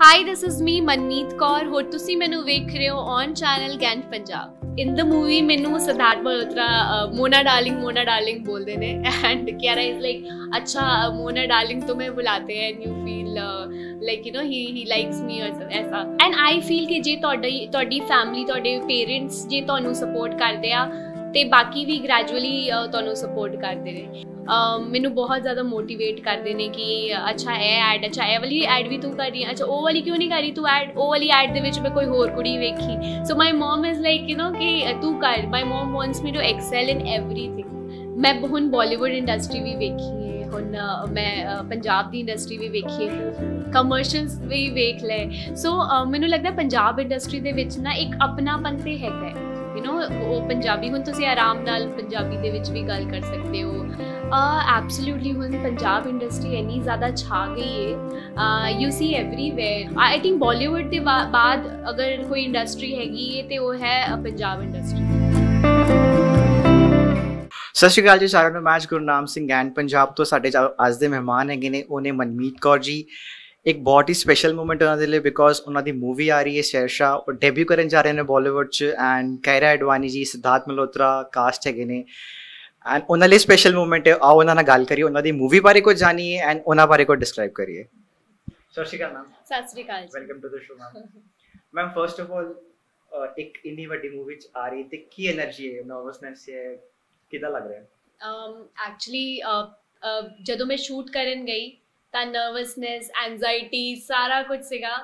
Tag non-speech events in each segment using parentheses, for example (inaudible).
Hi, this is me Manmeet Kaur. Ho ਤੁਸੀਂ ਮੈਨੂੰ ਵੇਖ ਰਹੇ ਹੋ ਔਨ ਚੈਨਲ ਗੈਂਟ ਪੰਜਾਬ। ਇਨ ਦ ਮੂਵੀ ਮੈਨੂੰ ਸਿਧਾਰਥ ਮਲਹੋਤਰਾ ਮੋਨਾ ਡਾਰਲਿंग ਮੋਨਾ ਡਾਰਲਿंग ਬੋਲਦੇ ਨੇ ਐਂਡ ਕਿਆਰਾ ਇਜ਼ ਲਾਈਕ ਅੱਛਾ ਮੋਨਾ ਡਾਰਲਿंग तुम्हें बुलाते हैं and you feel like you know he he likes me অর ਐਸਾ ਐਂਡ ਆਈ ਫੀਲ ਕਿ ਜੇ ਤੁਹਾਡੀ ਤੁਹਾਡੀ ਫੈਮਿਲੀ ਤੁਹਾਡੇ ਪੇਰੈਂਟਸ ਜੇ ਤੁਹਾਨੂੰ ਸਪੋਰਟ ਕਰਦੇ ਆ ਤੇ ਬਾਕੀ ਵੀ ਗ੍ਰੈਜੂਅਲੀ ਤੁਹਾਨੂੰ ਸਪੋਰਟ ਕਰਦੇ ਨੇ ਮੈਨੂੰ ਬਹੁਤ ਜ਼ਿਆਦਾ ਮੋਟੀਵੇਟ ਕਰਦੇ ਨੇ ਕਿ ਅੱਛਾ ਇਹ ਐਡ ਅੱਛਾ ਇਹ ਵਾਲੀ ਐਡ ਵੀ ਤੂੰ ਕਰ ਰਹੀ ਹੈ ਅੱਛਾ ਉਹ ਵਾਲੀ ਕਿਉਂ ਨਹੀਂ ਕਰ ਰਹੀ ਤੂੰ ਐਡ ਉਹ ਵਾਲੀ ਐਡ ਦੇ ਵਿੱਚ ਮੈਂ ਕੋਈ ਹੋਰ ਕੁੜੀ ਵੇਖੀ so my mum is like you know ਕਿ ਤੂੰ ਕਰ my mum wants me to excel in everything ਮੈਂ ਬਹੁਤ ਬਾਲੀਵੁੱਡ ਇੰਡਸਟਰੀ ਵੀ ਵੇਖੀ ਹੈ ਹੁਣ ਮੈਂ ਪੰਜਾਬ ਦੀ ਇੰਡਸਟਰੀ ਵੀ ਵੇਖੀ ਹੈ ਕਮਰਸ਼ੀਅਲਸ ਵੀ ਵੇਖ ਲੈ ਸੋ ਮੈਨੂੰ ਲੱਗਦਾ ਪੰਜਾਬ ਇੰਡਸਟਰੀ ਦੇ ਵਿੱਚ ਨਾ ਇੱਕ ਆਪਣਾਪਨ ਤੇ ਹੈਗਾ ਯੂ نو ਉਹ ਪੰਜਾਬੀ ਹੁਣ ਤੁਸੀਂ ਆਰਾਮ ਨਾਲ ਪੰਜਾਬੀ ਦੇ ਵਿੱਚ ਵੀ ਗੱਲ ਕਰ ਸਕਦੇ ਹੋ ਆ ਐਬਸੋਲੂਟਲੀ ਹੁਣ ਪੰਜਾਬ ਇੰਡਸਟਰੀ ਇੰਨੀ ਜ਼ਿਆਦਾ ਛਾ ਗਈ ਹੈ you see everywhere I think Bollywood ਦੇ ਬਾਅਦ ਅਗਰ ਕੋਈ ਇੰਡਸਟਰੀ ਹੈਗੀ ਹੈ ਤੇ ਉਹ ਹੈ ਪੰਜਾਬ ਇੰਡਸਟਰੀ ਸਤਿ ਸ਼੍ਰੀ ਅਕਾਲ ਜੀ ਸਾਰਿਆਂ ਨੂੰ ਮੈਂ ਗੁਰਨਾਮ ਸਿੰਘ ਐਂਡ ਪੰਜਾਬ ਤੋਂ ਸਾਡੇ ਅੱਜ ਦੇ ਮਹਿਮਾਨ ਹੈਗੇ ਨੇ ਉਹਨੇ ਮਨਮੀਤ ਕੌਰ ਜੀ ਇੱਕ ਬਹੁਤ ਹੀ ਸਪੈਸ਼ਲ ਮੂਮੈਂਟ ਉਹਨਾਂ ਦੇ ਲਈ ਬਿਕੋਜ਼ ਉਹਨਾਂ ਦੀ ਮੂਵੀ ਆ ਰਹੀ ਹੈ ਸ਼ੇਰਸ਼ਾ ਉਹ ਡੈਬਿਊ ਕਰਨ ਜਾ ਰਹੇ ਨੇ ਬਾਲੀਵੁੱਡ 'ਚ ਐਂਡ ਕੈਰਾ ਐਡਵਾਨੀ ਜੀ ਸਿਧਾਰਥ ਮਲਹੋਤਰਾ ਕਾਸਟ ਹੈਗੇ ਨੇ ਐਂਡ ਉਹਨਾਂ ਲਈ ਸਪੈਸ਼ਲ ਮੂਮੈਂਟ ਹੈ ਆਓ ਉਹਨਾਂ ਨਾਲ ਗੱਲ ਕਰੀਏ ਉਹਨਾਂ ਦੀ ਮੂਵੀ ਬਾਰੇ ਕੁਝ ਜਾਣੀਏ ਐਂਡ ਉਹਨਾਂ ਬਾਰੇ ਕੁਝ ਡਿਸਕ੍ਰਾਈਬ ਕਰੀਏ ਸਤਿ ਸ਼੍ਰੀ ਅਕਾਲ ਮੈਮ ਸਤਿ ਸ਼੍ਰੀ ਅਕਾਲ welcome to the show ma'am ma'am first of all ਇੱਕ ਇੰਨੀ ਵੱਡੀ ਮੂਵੀ 'ਚ ਆ ਰਹੀ ਤੇ ਕੀ એનર્ਜੀ ਹੈ ਨਰਵਸਨੈਸ ਹੈ ਕਿਦਾਂ ਲੱਗ ਰਿਹਾ ਹੈ ਅਮ ਐਕਚੁਅਲੀ ਜਦੋਂ ਮੈਂ ਸ਼ੂਟ ਕਰਨ ਗਈ ਤਾਂ ਨਰਵਸਨੈਸ ਐਂਜ਼ਾਇਟੀ ਸਾਰਾ ਕੁਝ ਸੀਗਾ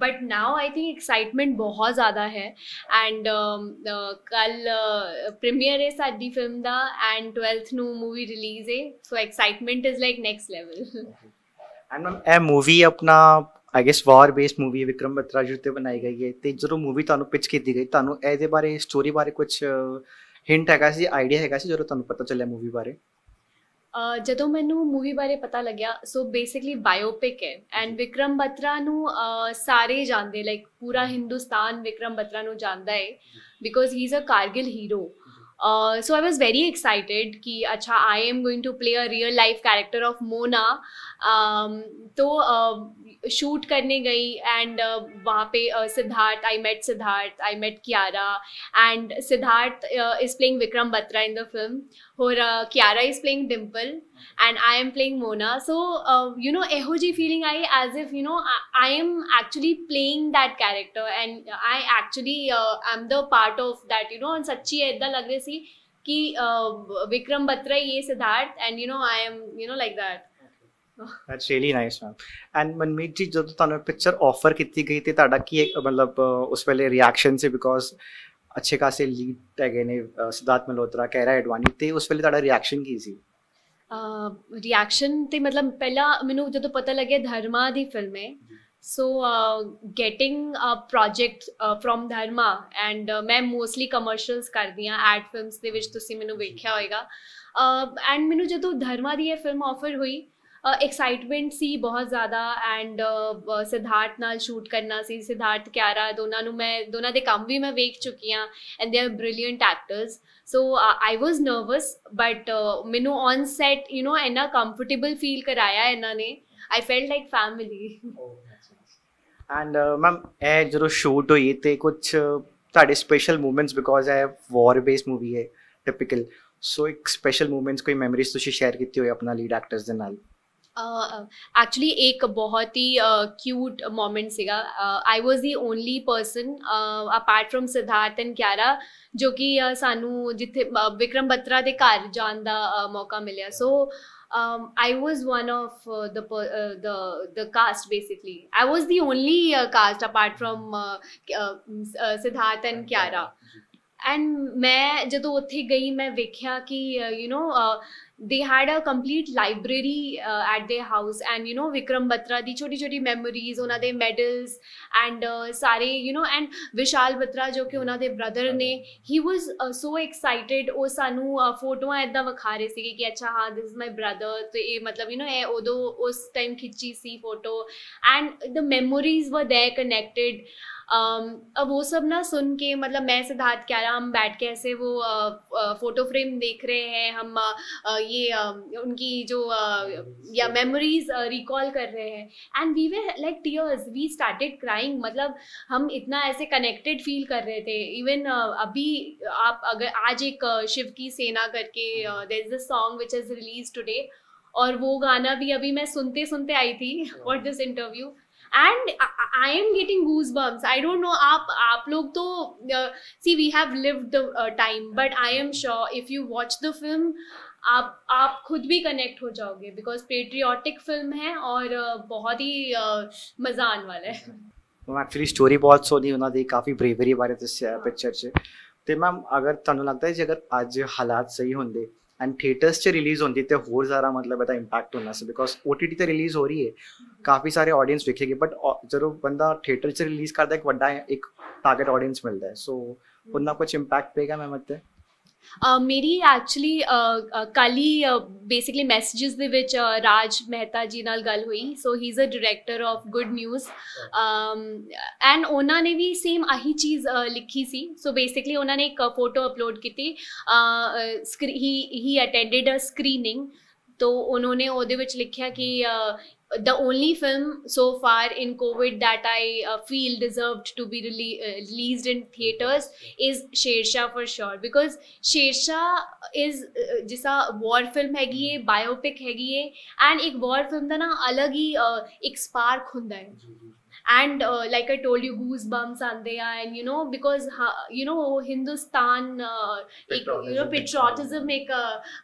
but now I think excitement ਬਹੁਤ ਜ਼ਿਆਦਾ ਹੈ ਐਂਡ ਕੱਲ ਪ੍ਰੀਮੀਅਰ ਹੈ ਸਾਡੀ ਫਿਲਮ ਦਾ ਐਂਡ 12th ਨੂੰ ਮੂਵੀ ਰਿਲੀਜ਼ ਹੈ so excitement is like next level and ma'am ਇਹ ਮੂਵੀ ਆਪਣਾ I guess war based movie ਹੈ ਵਿਕਰਮ ਬਤਰਾ ਜੀ ਉੱਤੇ ਬਣਾਈ ਗਈ ਹੈ ਤੇ ਜਦੋਂ ਮੂਵੀ ਤੁਹਾਨੂੰ ਪਿਚ ਕੀਤੀ ਗਈ ਤੁਹਾਨੂੰ ਇਹਦੇ ਬਾਰੇ ਸਟੋਰੀ ਬਾਰੇ ਕੁਝ ਹਿੰਟ ਹੈਗਾ ਸੀ ਆਈਡੀਆ ਹੈਗਾ ਸੀ ਜਦੋਂ ਤੁਹਾਨੂੰ ਪਤਾ ਚੱਲਿਆ ਮੂਵੀ ਬਾਰੇ ਜਦੋਂ ਮੈਨੂੰ ਮੂਵੀ ਬਾਰੇ ਪਤਾ ਲੱਗਿਆ ਸੋ ਬੇਸਿਕਲੀ ਬਾਇਓਪਿਕ ਹੈ ਐਂਡ ਵਿਕਰਮ ਬਤਰਾ ਨੂੰ ਸਾਰੇ ਜਾਣਦੇ ਲਾਈਕ ਪੂਰਾ ਹਿੰਦੁਸਤਾਨ ਵਿਕਰਮ ਬਤਰਾ ਨੂੰ ਜਾਣਦਾ ਹੈ because he is a Kargil hero so I was very excited ਕਿ ਅੱਛਾ I am going to play a real life character of Mona Um, तो शूट uh, करने गई एंड uh, वहाँ पे Siddharth uh, I met Siddharth I met Kiara and Siddharth is playing Vikram Batra in the film और Kiara is playing Dimple and I am playing Mona so you know एहो feeling I as if you know I am actually playing that character and I actually I am the part of that you know and सच्ची इदा लग रही थी कि विक्रम बत्रा ये Siddharth and you know I am you know like that that's really nice ma'am and Manmeet ji ਜਦੋਂ ਤੁਹਾਨੂੰ picture offer ਕੀਤੀ ਗਈ ਤੇ ਤੁਹਾਡਾ ਕੀ ਮਤਲਬ ਉਸ ਵੇਲੇ ਰਿਐਕਸ਼ਨ ਸੀ ਬਿਕੋਜ਼ ਅੱਛੇ ਖਾਸੇ ਲੀਡ ਪੈ ਗਏ ਨੇ ਸਿਧਾਰਥ ਮਲਹੋਤਰਾ ਕਹਿ ਰਿਹਾ ਐਡਵਾਨੀ ਤੇ ਉਸ ਵੇਲੇ ਤੁਹਾਡਾ ਰਿਐਕਸ਼ਨ ਕੀ ਸੀ ਰਿਐਕਸ਼ਨ ਤੇ ਮਤਲਬ ਪਹਿਲਾਂ ਮੈਨੂੰ ਜਦੋਂ ਪਤਾ ਲੱਗਿਆ ਧਰਮਾ ਦੀ ਫਿਲਮ ਹੈ so uh, getting a project uh, from dharma and uh, ਮੈਂ mostly commercials ਕਰਦੀ ਆ ad films ਦੇ ਵਿੱਚ ਤੁਸੀਂ ਮੈਨੂੰ ਵੇਖਿਆ ਹੋਵੇਗਾ ਐਂਡ ਮੈਨੂੰ ਜਦੋਂ ਧਰਮਾ ਦੀ ਇਹ ਫਿਲਮ ਆਫਰ ਹੋਈ ਐਕਸਾਈਟਮੈਂਟ ਸੀ ਬਹੁਤ ਜ਼ਿਆਦਾ ਐਂਡ ਸਿਧਾਰਥ ਨਾਲ ਸ਼ੂਟ ਕਰਨਾ ਸੀ ਸਿਧਾਰਥ ਕਿਆਰਾ ਦੋਨਾਂ ਨੂੰ ਮੈਂ ਦੋਨਾਂ ਦੇ ਕੰਮ ਵੀ ਮੈਂ ਵੇਖ ਚੁੱਕੀ ਆ and they are brilliant actors so I was nervous but ਮੈਨੂੰ ਔਨ ਸੈਟ ਯੂ نو ਇੰਨਾ ਕੰਫਰਟੇਬਲ ਫੀਲ ਕਰਾਇਆ ਇਹਨਾਂ ਨੇ I felt like family and ma'am ਇਹ ਜਦੋਂ ਸ਼ੂਟ ਹੋਈ ਤੇ ਕੁਝ ਤੁਹਾਡੇ ਸਪੈਸ਼ਲ ਮੂਮੈਂਟਸ ਬਿਕੋਜ਼ ਇਹ ਵਾਰ ਬੇਸ ਮੂਵੀ ਹੈ ਟਿਪੀਕਲ ਸੋ ਇੱਕ ਸਪੈਸ਼ਲ ਮੂਮੈਂਟਸ ਕੋਈ ਮੈਮਰੀਜ਼ ਤੁਸੀਂ ਸ਼ੇਅਰ ਕੀਤੀ ਹੋਏ ਆਪਣਾ ਲੀਡ ਐਕਟਰਸ ਦੇ ਨਾਲ ਐਕਚੁਅਲੀ ਇੱਕ ਬਹੁਤ ਹੀ ਕਿਊਟ ਮੋਮੈਂਟ ਸੀਗਾ I was the only person apart from Siddharth and Kiara ਜੋ ਕਿ ਸਾਨੂੰ ਜਿੱਥੇ ਵਿਕਰਮ ਬੱਤਰਾ ਦੇ ਘਰ ਜਾਣ ਦਾ ਮੌਕਾ ਮਿਲਿਆ so um, I was one of uh, the uh, the the cast basically. I was the only uh, cast apart from uh, uh, Siddharth and Kiara. And ਮੈਂ ਜਦੋਂ ਉੱਥੇ ਗਈ ਮੈਂ ਵੇਖਿਆ ਕਿ you know they had a complete library at their house and you know Vikram Batra ਦੀ ਛੋਟੀ ਛੋਟੀ ਮੈਮਰੀਜ਼ ਉਹਨਾਂ ਦੇ ਮੈਡਲਸ ਐਂਡ ਸਾਰੇ you know and Vishal Batra ਜੋ ਕਿ ਉਹਨਾਂ ਦੇ ਬ੍ਰਦਰ ਨੇ ਹੀ ਵਾਸ ਸੋ ਐਕਸਾਈਟਿਡ ਉਹ ਸਾਨੂੰ ਫੋਟੋਆਂ ਐਦਾਂ ਵਿਖਾ ਰਹੇ ਸੀਗੇ ਕਿ ਅੱਛਾ ਹਾਂ ਦਿਸ ਇਜ਼ ਮਾਈ ਬ੍ਰਦਰ ਤੇ ਇਹ ਮਤਲਬ ਯੂ نو ਇਹ ਉਦੋਂ ਉਸ ਟਾਈਮ ਖਿੱਚੀ ਸੀ photo and the memories were there connected अब वो सब ना सुन के मतलब मैं सिद्धार्थ क्या हम बैठ के ऐसे वो फोटो फ्रेम देख रहे हैं हम ये उनकी जो या मेमोरीज रिकॉल कर रहे हैं and we were like tears we started crying मतलब हम इतना ऐसे कनेक्टेड फील कर रहे थे इवन अभी आप अगर आज एक शिव की सेना करके there is a song which is release today और वो गाना भी अभी मैं सुनते सुनते आई थी for this interview and I am getting goosebumps I don't know आप आप लोग तो see we have live the time but I am sure if you watch the film आप आप खुद भी कनेक्ट हो जाओगे बिकॉज पेट्रियाटिक फिल्म है और uh, बहुत ही uh, मज़ा आने वाला है एक्चुअली (laughs) स्टोरी बहुत सोनी ਸੋਹਣੀ ਉਹਨਾਂ ਦੀ ਕਾਫੀ ਬਰੇਵਰੀ ਬਾਰੇ ਦੱਸਿਆ ਪਿਕਚਰ 'ਚ ਤੇ ਮੈਮ ਅਗਰ ਤੁਹਾਨੂੰ ਲੱਗਦਾ ਹੈ ਜੇ ਅਗਰ ਅੱਜ ਹਾਲਾਤ ਸਹੀ एंड थिएटर्स से रिलीज होने थे और ज़्यादा मतलब है इम्पैक्ट होना से बिकॉज ओ टी टी तो रिलीज हो रही है काफ़ी सारे ऑडियंस देखेगी बट जो बंदा थिएटर से रिलीज करता है एक बड़ा एक टारगेट ऑडियंस मिलता है सो उतना कुछ इम्पैक्ट पेगा मैं मतलब ਮੇਰੀ ਐਕਚੁਅਲੀ ਕੱਲ ਹੀ ਬੇਸਿਕਲੀ ਮੈਸੇजेस ਦੇ ਵਿੱਚ ਰਾਜ ਮਹਿਤਾ ਜੀ ਨਾਲ ਗੱਲ ਹੋਈ so he is a director of Good News and ਉਹਨਾਂ ਨੇ ਵੀ ਸੇਮ ਆਹੀ ਚੀਜ਼ ਲਿਖੀ ਸੀ ਸੋ ਬੇਸਿਕਲੀ ਉਹਨਾਂ ਨੇ ਇੱਕ ਫੋਟੋ ਅਪਲੋਡ ਕੀਤੀ ਹੀ ਹੀ ਅਟੈਂਡਡ ਅ ਸਕਰੀਨਿੰਗ ਤੋ ਉਹਨਾਂ ਨੇ ਉਹਦੇ ਵਿੱਚ ਲਿਖਿਆ ਕਿ the only film so far in COVID that I uh, feel deserved to be rele- uh, released in theaters is Shersha for sure because Shersha is uh, a war film, हैगी biopic hai हैगी and and war film film का ना अलग ही एक and like I told you goose goosebumps and they are and you know because you uh, एक you know patriotism एक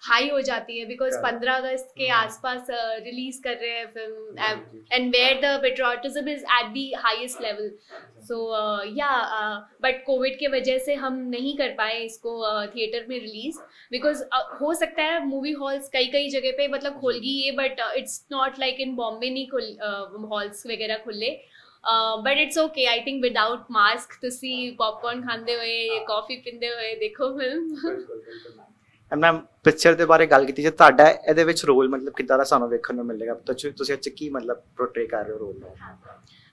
high uh, हो जाती है बिकॉज पंद्रह अगस्त के mm-hmm. आसपास रिलीज uh, कर रहे हैं film and where the patriotism is at the highest level so yeah but Covid के वजह से हम नहीं कर पाए इसको थिएटर में रिलीज बिकॉज हो सकता है मूवी हॉल्स कई कई जगह पे मतलब खोल mm-hmm. गई है but it's not like in Bombay नहीं खुल हॉल्स वगैरह खुले but it's okay I think without mask ਤੁਸੀਂ ਪੌਪਕਾਰਨ ਖਾਂਦੇ ਹੋਏ ਕਾਫੀ ਪੀਂਦੇ ਹੋਏ ਦੇਖੋ ਫਿਲਮ ਮੈਮ ਪਿਕਚਰ ਦੇ ਬਾਰੇ ਗੱਲ ਕੀਤੀ ਜੇ ਤੁਹਾਡਾ ਇਹਦੇ ਵਿੱਚ ਰੋਲ ਮਤਲਬ ਕਿੱਦਾਂ ਦਾ ਸਾਨੂੰ ਵੇਖਣ ਨੂੰ ਮਿਲੇਗਾ ਤੁਸੀਂ ਤੁਸੀਂ ਅੱਜ ਕੀ ਮਤਲਬ ਪੋਰਟਰੇ ਕਰ ਰਹੇ ਹੋ ਰੋਲ ਨੂੰ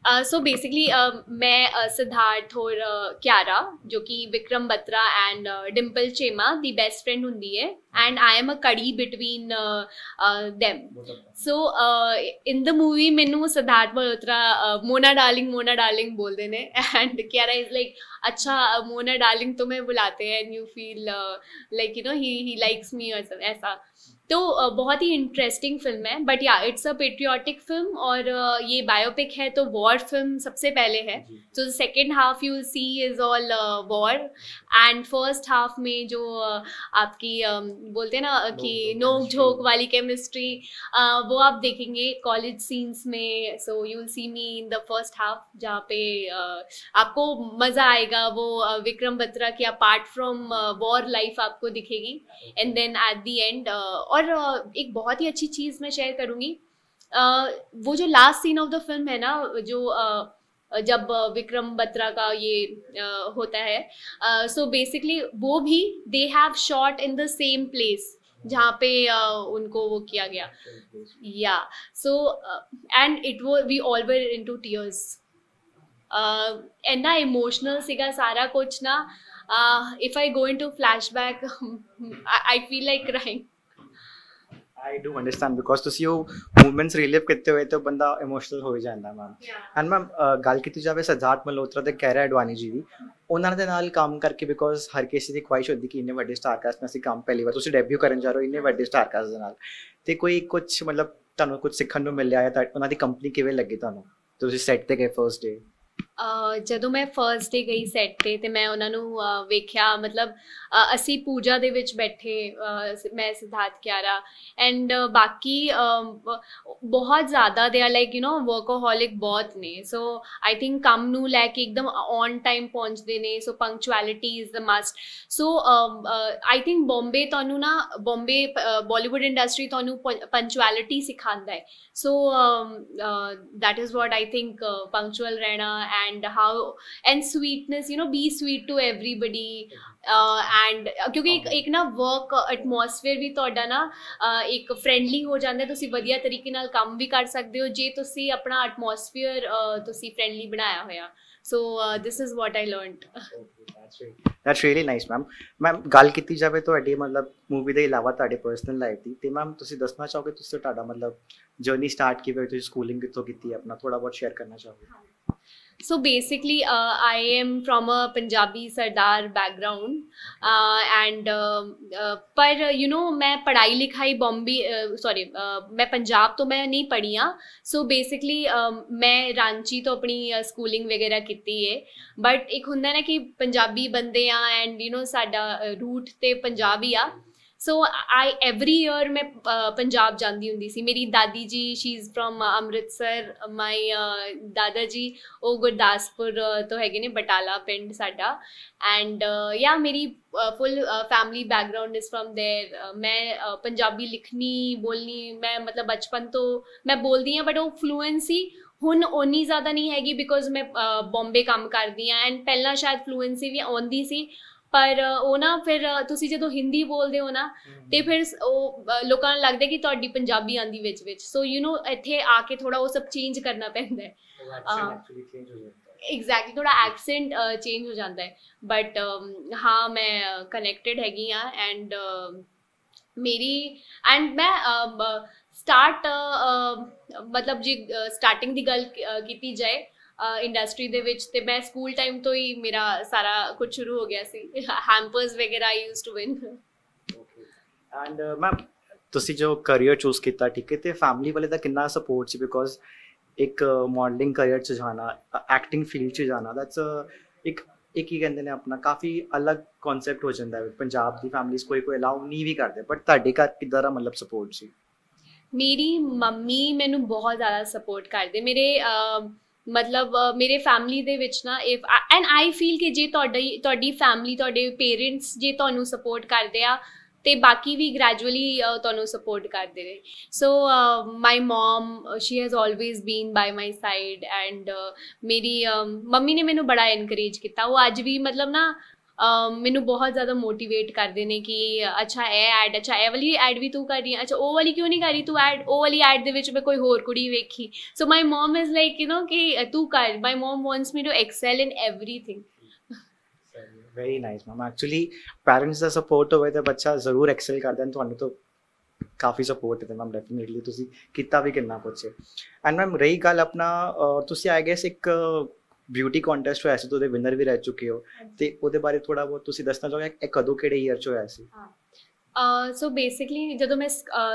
सो uh, बेसिकली uh, मैं सिद्धार्थ uh, और क्यारा जो कि विक्रम बत्रा एंड डिम्पल चेमा दी बेस्ट फ्रेंड होंगी है एंड आई एम अ कड़ी between them so in the movie मैनू सिद्धार्थ मल्होत्रा मोना डार्लिंग मोना डार्लिंग बोलते हैं एंड क्यारा इज लाइक अच्छा मोना डार्लिंग तुम्हें बुलाते हैं and you feel like you know he likes me ऐसा तो बहुत ही इंटरेस्टिंग फिल्म है but yeah it's a patriotic film और ये बायोपिक है तो वॉर फिल्म सबसे पहले है तो second half you see is all war and first half में जो आपकी बोलते हैं ना कि नोक झोंक वाली केमिस्ट्री वो आप देखेंगे कॉलेज सीन्स में so you will see me in the first half जहाँ पे आपको मज़ा आएगा वो विक्रम बत्रा की अपार्ट फ्रॉम वॉर लाइफ आपको दिखेगी and then at the end और एक बहुत ही अच्छी चीज़ मैं शेयर करूँगी वो जो last scene of the film है ना जो जब विक्रम बत्रा का ये होता है सो बेसिकली वो भी they have shot in the same place जहाँ पे उनको वो किया गया या सो एंड इट वो we all were into tears इन्ना इमोशनल सीगा सारा कुछ ना if I go into flashback I feel like crying I do understand because ਤੁਸੀਂ ਉਹ ਮੂਵਮੈਂਟਸ ਰੀਲੀਵ ਕਰਦੇ ਹੋਏ ਤਾਂ ਬੰਦਾ ਇਮੋਸ਼ਨਲ ਹੋ ਜਾਂਦਾ ਮੈਮ ਐਂਡ ਮੈਮ ਗੱਲ ਕੀਤੀ ਜਾਵੇ ਸਜਾਤ ਮਲੋਤਰਾ ਦੇ ਕੈਰਾ ਐਡਵਾਨੀ ਜੀ ਵੀ ਉਹਨਾਂ ਦੇ ਨਾਲ ਕੰਮ ਕਰਕੇ ਬਿਕੋਜ਼ ਹਰ ਕਿਸੇ ਦੀ ਖੁਆਇਸ਼ ਹੁੰਦੀ ਕਿ ਇੰਨੇ ਵੱਡੇ ਸਟਾਰ ਕਾਸਟ ਨਾਲ ਅਸੀਂ ਕੰਮ ਪਹਿਲੀ ਵਾਰ ਤੁਸੀਂ ਡੈਬਿਊ ਕਰਨ ਜਾ ਰਹੇ ਹੋ ਇੰਨੇ ਵੱਡੇ ਸਟਾਰ ਕਾਸਟ ਦੇ ਨਾਲ ਤੇ ਕੋਈ ਕੁਝ ਮਤਲਬ ਤੁਹਾਨੂੰ ਕੁਝ ਸਿੱਖਣ ਨੂੰ ਮਿਲਿਆ ਹੈ ਤਾਂ ਉਹਨਾਂ ਦੀ ਕੰਪਨੀ ਕਿਵੇਂ ਲੱਗੀ ਤੁਹਾਨੂੰ ਤੁਸੀਂ ਸੈੱਟ ਤੇ ਗਏ ਫਰਸਟ ਡੇ ਜਦੋਂ ਮੈਂ ਫਰਸਟ ਡੇ ਗਈ ਸੈੱਟ ਤੇ ਤੇ ਮੈਂ ਉਹਨਾਂ ਨੂੰ ਵੇਖਿਆ ਮਤਲਬ ਅਸੀਂ ਪੂਜਾ ਦੇ ਵਿੱਚ ਬੈਠੇ ਮੈਂ ਸਿਧਾਰਥ ਕਿਆਰਾ ਐਂਡ ਬਾਕੀ ਬਹੁਤ ਜ਼ਿਆਦਾ ਦੇ ਆ ਲਾਈਕ ਯੂ نو ਵਰਕਹੋਲਿਕ ਬਹੁਤ ਨੇ ਸੋ ਆਈ ਥਿੰਕ ਕਮ ਨੂੰ ਲੈ ਕੇ ਇੱਕਦਮ ਔਨ ਟਾਈਮ ਪਹੁੰਚਦੇ ਨੇ so punctuality is the must so I think Bombay ਤੁਹਾਨੂੰ ਨਾ ਬੰਬੇ ਬਾਲੀਵੁੱਡ ਇੰਡਸਟਰੀ ਤੁਹਾਨੂੰ ਪੰਕਚੁਅਲਿਟੀ ਸਿਖਾਉਂਦਾ ਹੈ so that is what I think punctual ਰਹਿਣਾ and how and sweetness you know be sweet to everybody uh, and ਕਿਉਂਕਿ ਇੱਕ ਇੱਕ ਨਾ ਵਰਕ ਐਟਮੋਸਫੇਅਰ ਵੀ ਤੁਹਾਡਾ ਨਾ ਇੱਕ ਫ੍ਰੈਂਡਲੀ ਹੋ ਜਾਂਦਾ ਤੁਸੀਂ ਵਧੀਆ ਤਰੀਕੇ ਨਾਲ ਕੰਮ ਵੀ ਕਰ ਸਕਦੇ ਹੋ ਜੇ ਤੁਸੀਂ ਆਪਣਾ ਐਟਮੋਸਫੇਅਰ ਤੁਸੀਂ ਫ੍ਰੈਂਡਲੀ ਬਣਾਇਆ ਹੋਇਆ so this is what I learned that's really nice ma'am ma'am ਗੱਲ ਕੀਤੀ ਜਾਵੇ ਤੁਹਾਡੀ ਮਤਲਬ ਮੂਵੀ ਦੇ ਇਲਾਵਾ ਤੁਹਾਡੇ ਪਰਸਨਲ ਲਾਈਫ ਦੀ ਤੇ ਮੈਮ ਤੁਸੀਂ ਦੱਸਣਾ ਚਾਹੋਗੇ ਤੁਸੀਂ ਤੁਹਾਡਾ ਮਤਲਬ ਜਰਨੀ ਸਟਾਰਟ ਕਿਵੇਂ ਤੁਸੀਂ ਸਕੂਲਿੰਗ ਕਿੱਥੋਂ ਕੀਤੀ ਆਪਣਾ ਥੋੜਾ ਬਹੁਤ ਸ਼ੇਅਰ ਕਰਨਾ ਚਾਹੋਗੇ So basically, uh, I am from a Punjabi Sardar background, uh, and uh, पर you know मैं पढ़ाई लिखाई बॉम्बे sorry मैं पंजाब तो मैं नहीं पढ़ी हाँ सो बेसिकली मैं ਰਾਂਚੀ ਤੋਂ ਆਪਣੀ ਸਕੂਲਿੰਗ ਵਗੈਰਾ ਕੀਤੀ ਹੈ ਬਟ ਇੱਕ ਹੁੰਦਾ ਨਾ ਕਿ ਪੰਜਾਬੀ ਬੰਦੇ ਆ and you know root te punjabi ha ਆ ਸੋ ਆਈ ਐਵਰੀ ਈਅਰ ਮੈਂ ਪੰਜਾਬ ਜਾਂਦੀ ਹੁੰਦੀ ਸੀ ਮੇਰੀ ਦਾਦੀ ਜੀ she is from Amritsar my ਦਾਦਾ ਜੀ ਉਹ ਗੁਰਦਾਸਪੁਰ ਤੋਂ ਹੈਗੇ ਨੇ ਬਟਾਲਾ ਪਿੰਡ ਸਾਡਾ ਐਂਡ ਯਾ ਮੇਰੀ full family background is from there ਮੈਂ ਪੰਜਾਬੀ ਲਿਖਣੀ ਬੋਲਣੀ ਮੈਂ ਮਤਲਬ ਬਚਪਨ ਤੋਂ ਮੈਂ ਬੋਲਦੀ ਆ ਬਟ ਉਹ ਫਲੂਐਂਸੀ ਹੁਣ ਓਨੀ ਜ਼ਿਆਦਾ ਨਹੀਂ ਹੈਗੀ ਬਿਕੋਜ਼ ਮੈਂ ਬੰਬੇ ਕੰਮ ਕਰਦੀ ਆ ਐਂਡ ਪਹਿਲਾਂ ਸ਼ਾਇਦ ਫਲੂਐਂਸੀ ਵੀ ਆਉਂਦੀ ਸੀ ਪਰ ਉਹ ਨਾ ਫਿਰ ਤੁਸੀਂ ਜਦੋਂ ਹਿੰਦੀ ਬੋਲਦੇ ਹੋ ਨਾ ਤੇ ਫਿਰ ਉਹ ਲੋਕਾਂ ਨੂੰ ਲੱਗਦਾ ਕਿ ਤੁਹਾਡੀ ਪੰਜਾਬੀ ਆਂਦੀ ਵਿੱਚ ਵਿੱਚ ਸੋ ਯੂ نو ਇੱਥੇ ਆ ਕੇ ਥੋੜਾ ਉਹ ਸਭ ਚੇਂਜ ਕਰਨਾ ਪੈਂਦਾ ਹੈ ਐਗਜ਼ੈਕਟਲੀ ਥੋੜਾ ਐਕਸੈਂਟ ਚੇਂਜ ਹੋ ਜਾਂਦਾ ਹੈ ਬਟ ਹਾਂ ਮੈਂ ਕਨੈਕਟਡ ਹੈਗੀ ਆ ਐਂਡ ਮੇਰੀ ਐਂਡ ਮੈਂ ਸਟਾਰਟ ਮਤਲਬ ਜੀ ਸਟਾਰਟਿੰਗ ਦੀ ਗੱਲ ਕੀਤੀ ਜਾਏ ਇੰਡਸਟਰੀ ਦੇ ਵਿੱਚ ਤੇ ਮੈਂ ਸਕੂਲ ਟਾਈਮ ਤੋਂ ਹੀ ਮੇਰਾ ਸਾਰਾ ਕੁਝ ਸ਼ੁਰੂ ਹੋ ਗਿਆ ਸੀ ਹੈਂਪਰਸ ਵਗੈਰਾ I used to win and ma'am ਤੁਸੀਂ ਜੋ ਕੈਰੀਅਰ ਚੂਜ਼ ਕੀਤਾ ਠੀਕ ਹੈ ਤੇ ਫੈਮਿਲੀ ਵਾਲੇ ਦਾ ਕਿੰਨਾ ਸਪੋਰਟ ਸੀ ਬਿਕੋਜ਼ ਇੱਕ ਮਾਡਲਿੰਗ ਕੈਰੀਅਰ ਚ ਜਾਣਾ ਐਕਟਿੰਗ ਫੀਲਡ ਚ ਜਾਣਾ ਦੈਟਸ uh, ਇੱਕ ਇੱਕ ਹੀ ਕਹਿੰਦੇ ਨੇ ਆਪਣਾ ਕਾਫੀ ਅਲੱਗ ਕਨਸੈਪਟ ਹੋ ਜਾਂਦਾ ਹੈ ਪੰਜਾਬ ਦੀ ਫੈਮਿਲੀਜ਼ ਕੋਈ ਕੋਈ ਅਲਾਉ ਨਹੀਂ ਵੀ ਕਰਦੇ ਬਟ ਤੁਹਾਡੇ ਘਰ ਕਿਦਾਂ ਦਾ ਮਤਲਬ ਸਪੋਰਟ ਸੀ ਮੇਰੀ ਮੰਮੀ ਮੈਨੂੰ ਬਹੁਤ ਜ਼ਿਆਦਾ ਸਪੋਰਟ ਕਰਦੇ ਮੇਰੇ ਮਤਲਬ ਮੇਰੇ ਫੈਮਿਲੀ ਦੇ ਵਿੱਚ ਨਾ ਇਫ ਐਂਡ ਆਈ ਫੀਲ ਕਿ ਜੇ ਤੁਹਾਡੀ ਤੁਹਾਡੀ ਫੈਮਿਲੀ ਤੁਹਾਡੇ ਪੇਰੈਂਟਸ ਜੇ ਤੁਹਾਨੂੰ ਸਪੋਰਟ ਕਰਦੇ ਆ ਤੇ ਬਾਕੀ ਵੀ ਗ੍ਰੈਜੂਅਲੀ ਤੁਹਾਨੂੰ ਸਪੋਰਟ ਕਰਦੇ ਰਹੇ so my mom she has always been by my side and ਮੇਰੀ ਮੰਮੀ ਨੇ ਮੈਨੂੰ ਬੜਾ ਇਨਕਰੇਜ ਕੀਤਾ ਉਹ ਅੱਜ ਵੀ ਮਤਲਬ ਨਾ ਮੈਨੂੰ ਬਹੁਤ ਜ਼ਿਆਦਾ ਮੋਟੀਵੇਟ ਕਰਦੇ ਨੇ ਕਿ ਅੱਛਾ ਇਹ ਐਡ ਅੱਛਾ ਇਹ ਵਾਲੀ ਐਡ ਵੀ ਤੂੰ ਕਰ ਰਹੀ ਹੈ ਅੱਛਾ ਉਹ ਵਾਲੀ ਕਿਉਂ ਨਹੀਂ ਕਰ ਰਹੀ ਤੂੰ ਐਡ ਉਹ ਵਾਲੀ ਐਡ ਦੇ ਵਿੱਚ ਮੈਂ ਕੋਈ ਹੋਰ ਕੁੜੀ ਵੇਖੀ so my mum is like you know ਕਿ ਤੂੰ ਕਰ my mum wants me to excel in everything very nice mom actually parents ਦਾ ਸਪੋਰਟ ਹੋਵੇ ਤਾਂ ਬੱਚਾ ਜ਼ਰੂਰ ਐਕਸੈਲ ਕਰਦਾ ਹੈ ਤੁਹਾਨੂੰ ਤੋਂ ਕਾਫੀ ਸਪੋਰਟ ਹੈ ਮੈਮ ਡੈਫੀਨਿਟਲੀ ਤੁਸੀਂ ਕੀਤਾ ਵੀ ਕਿੰਨਾ ਪੁੱਛੇ ਐਂਡ ਮੈਮ ਰਹੀ ਗੱਲ ਆਪਣਾ ਤੁਸੀਂ ਆਈ ਗੈਸ ਇੱਕ ਬਿਊਟੀ ਕੰਟੈਸਟ ਹੋਇਆ ਸੀ ਤੇ ਉਹਦੇ ਵਿਨਰ ਵੀ ਰਹਿ ਚੁੱਕੇ ਹੋ ਤੇ ਉਹਦੇ ਬਾਰੇ ਥੋੜਾ ਬਹੁਤ ਤੁਸੀਂ ਦੱਸਣਾ ਚਾਹੋਗੇ ਇਹ ਕਦੋਂ ਕਿਹੜੇ ਈਅਰ 'ਚ ਹੋਇਆ ਸੀ ਹਾਂ ਸੋ ਬੇਸਿਕਲੀ ਜਦੋਂ ਮੈਂ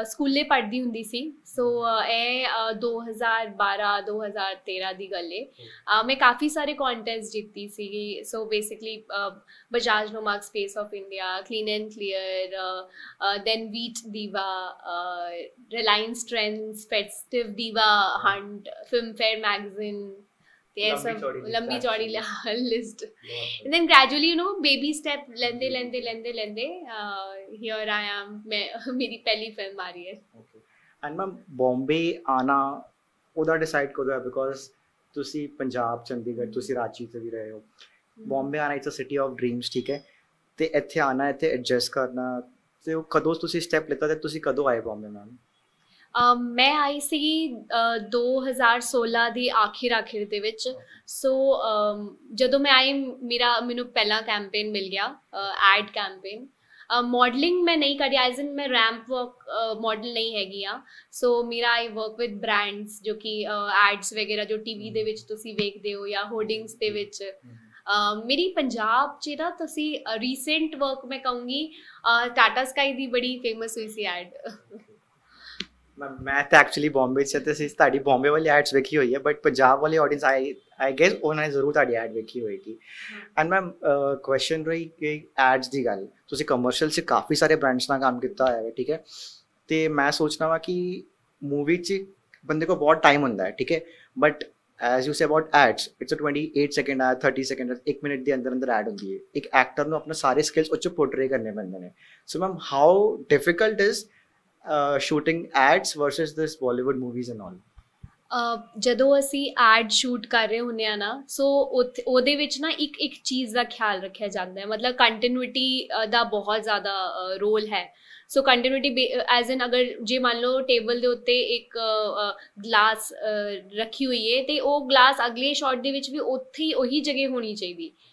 ਸਕੂਲੇ ਪੜ੍ਹਦੀ ਹੁੰਦੀ ਸੀ ਸੋ ਇਹ 2012 2013 ਦੀ ਗੱਲ ਹੈ ਮੈਂ ਕਾਫੀ ਸਾਰੇ ਕੰਟੈਸਟ ਜਿੱਤੀ ਸੀ so basically Bajaj Nomarks space of India clean and clear then ਵੀਟ diva Reliance Trends festive diva hunt Filmfare magazine they have some lambi chodi list and then gradually you know baby step lende lende lende lende uh, here i am meri pehli film aa rahi hai okay and ma'am bombay aana ਉਹਦਾ decide ਕਦੋਂ ਹੈ because ਤੁਸੀਂ ਪੰਜਾਬ ਚੰਡੀਗੜ੍ਹ ਤੁਸੀਂ ਰਾਂਚੀ ਤੇ ਵੀ ਰਹੇ ਹੋ ਬੰਬੇ ਆਣਾ it's a city of dreams ਠੀਕ ਹੈ ਤੇ ਇੱਥੇ ਆਣਾ ਇੱਥੇ ਐਡਜਸਟ ਕਰਨਾ ਤੇ ਉਹ ਕਦੋਂ ਤੁਸੀਂ ਸਟੈਪ ਲਿੱਤਾ ਤੇ ਤੁਸੀਂ ਕਦੋਂ ਆਏ ਬੰਬੇ ਮੈਮ ਮੈਂ ਆਈ ਸੀ 2016 ਦੀ ਆਖਿਰ ਆਖਿਰ ਦੇ ਵਿੱਚ ਸੋ ਜਦੋਂ ਮੈਂ ਆਈ ਮੇਰਾ ਮੈਨੂੰ ਪਹਿਲਾ ਕੈਂਪੇਨ ਮਿਲ ਗਿਆ ਐਡ ਕੈਂਪੇਨ ਮਾਡਲਿੰਗ ਮੈਂ ਨਹੀਂ ਕਰੀ ਐਜ਼ ਇਨ ਮੈਂ ਰੈਂਪ ਵਰਕ ਮਾਡਲ ਨਹੀਂ ਹੈਗੀ ਆ ਸੋ ਮੇਰਾ ਆਈ ਵਰਕ ਵਿਦ ਬ੍ਰਾਂਡਸ ਜੋ ਕਿ ਐਡਸ ਵਗੈਰਾ ਜੋ ਟੀਵੀ ਦੇ ਵਿੱਚ ਤੁਸੀਂ ਵੇਖਦੇ ਹੋ ਜਾਂ ਹੋਰਡਿੰਗਸ ਦੇ ਵਿੱਚ ਮੇਰੀ ਪੰਜਾਬ ਚ ਨਾ ਤੁਸੀਂ ਰੀਸੈਂਟ ਵਰਕ ਮੈਂ ਕਹੂੰਗੀ ਟਾਟਾ ਸਕਾਈ ਦੀ ਬੜੀ ਫੇਮਸ ਹੋਈ ਸੀ ਐਡ ਮੈਂ ਤਾਂ ਐਕਚੁਅਲੀ ਬੰਬੇ ਚ ਤੇ ਸੀ ਤੁਹਾਡੀ ਬੰਬੇ ਵਾਲੀ ਐਡਸ ਵੇਖੀ ਹੋਈ ਹੈ ਬਟ ਪੰਜਾਬ ਵਾਲੀ ਆਡੀਅנס ਆਈ ਆਈ ਗੈਸ ਉਹਨਾਂ ਨੇ ਜ਼ਰੂਰ ਤੁਹਾਡੀ ਐਡ ਵੇਖੀ ਹੋਏਗੀ ਐਂਡ ਮੈਮ ਕੁਐਸਚਨ ਰਹੀ ਕਿ ਐਡਸ ਦੀ ਗੱਲ ਤੁਸੀਂ ਕਮਰਸ਼ੀਅਲ ਚ ਕਾਫੀ ਸਾਰੇ ਬ੍ਰਾਂਡਸ ਨਾਲ ਕੰਮ ਕੀਤਾ ਹੋਇਆ ਹੈ ਠੀਕ ਹੈ ਤੇ ਮੈਂ ਸੋਚਣਾ ਵਾ ਕਿ ਮੂਵੀ ਚ ਬੰਦੇ ਕੋ ਬਹੁਤ ਟਾਈਮ ਹੁੰਦਾ ਹੈ ਠੀਕ ਹੈ but as you say about ads it's a 28 second ਆ 30 ਸੈਕਿੰਡ 1 ਮਿੰਟ ਦੇ ਅੰਦਰ ਅੰਦਰ ਐਡ ਹੁੰਦੀ ਹੈ ਇੱਕ ਐਕਟਰ ਨੂੰ ਆਪਣੇ ਸਾਰੇ ਸਕਿੱਲਸ ਉੱਚ ਪੋਰਟਰੇ ਕਰਨੇ ਪੈਂਦੇ ਨੇ so ma'am how difficult is uh, shooting ads versus this Bollywood movies and all? Uh, ਜਦੋਂ ਅਸੀਂ ਐਡ ਸ਼ੂਟ ਕਰ ਰਹੇ ਹੁੰਨੇ ਆ ਨਾ ਸੋ ਉਹਦੇ ਵਿੱਚ ਨਾ ਇੱਕ ਇੱਕ ਚੀਜ਼ ਦਾ ਖਿਆਲ ਰੱਖਿਆ ਜਾਂਦਾ ਹੈ ਮਤਲਬ ਕੰਟੀਨਿਊਟੀ ਦਾ ਬਹੁਤ ਜ਼ਿਆਦਾ ਰੋਲ ਹੈ ਸੋ ਕੰਟੀਨਿਊਟੀ ਐਜ਼ ਐਨ ਅਗਰ ਜੇ ਮੰਨ ਲਓ ਟੇਬਲ ਦੇ ਉੱਤੇ ਇੱਕ ਗਲਾਸ ਰੱਖੀ ਹੋਈ ਹੈ ਤੇ ਉਹ ਗਲਾਸ ਅਗਲੇ ਸ਼ਾਟ ਦੇ ਵਿੱਚ ਵੀ ਉੱਥੇ ਹੀ ਉਹੀ ਜਗ੍ਹਾ ਹੋਣੀ ਚਾਹੀਦੀ ਹੈ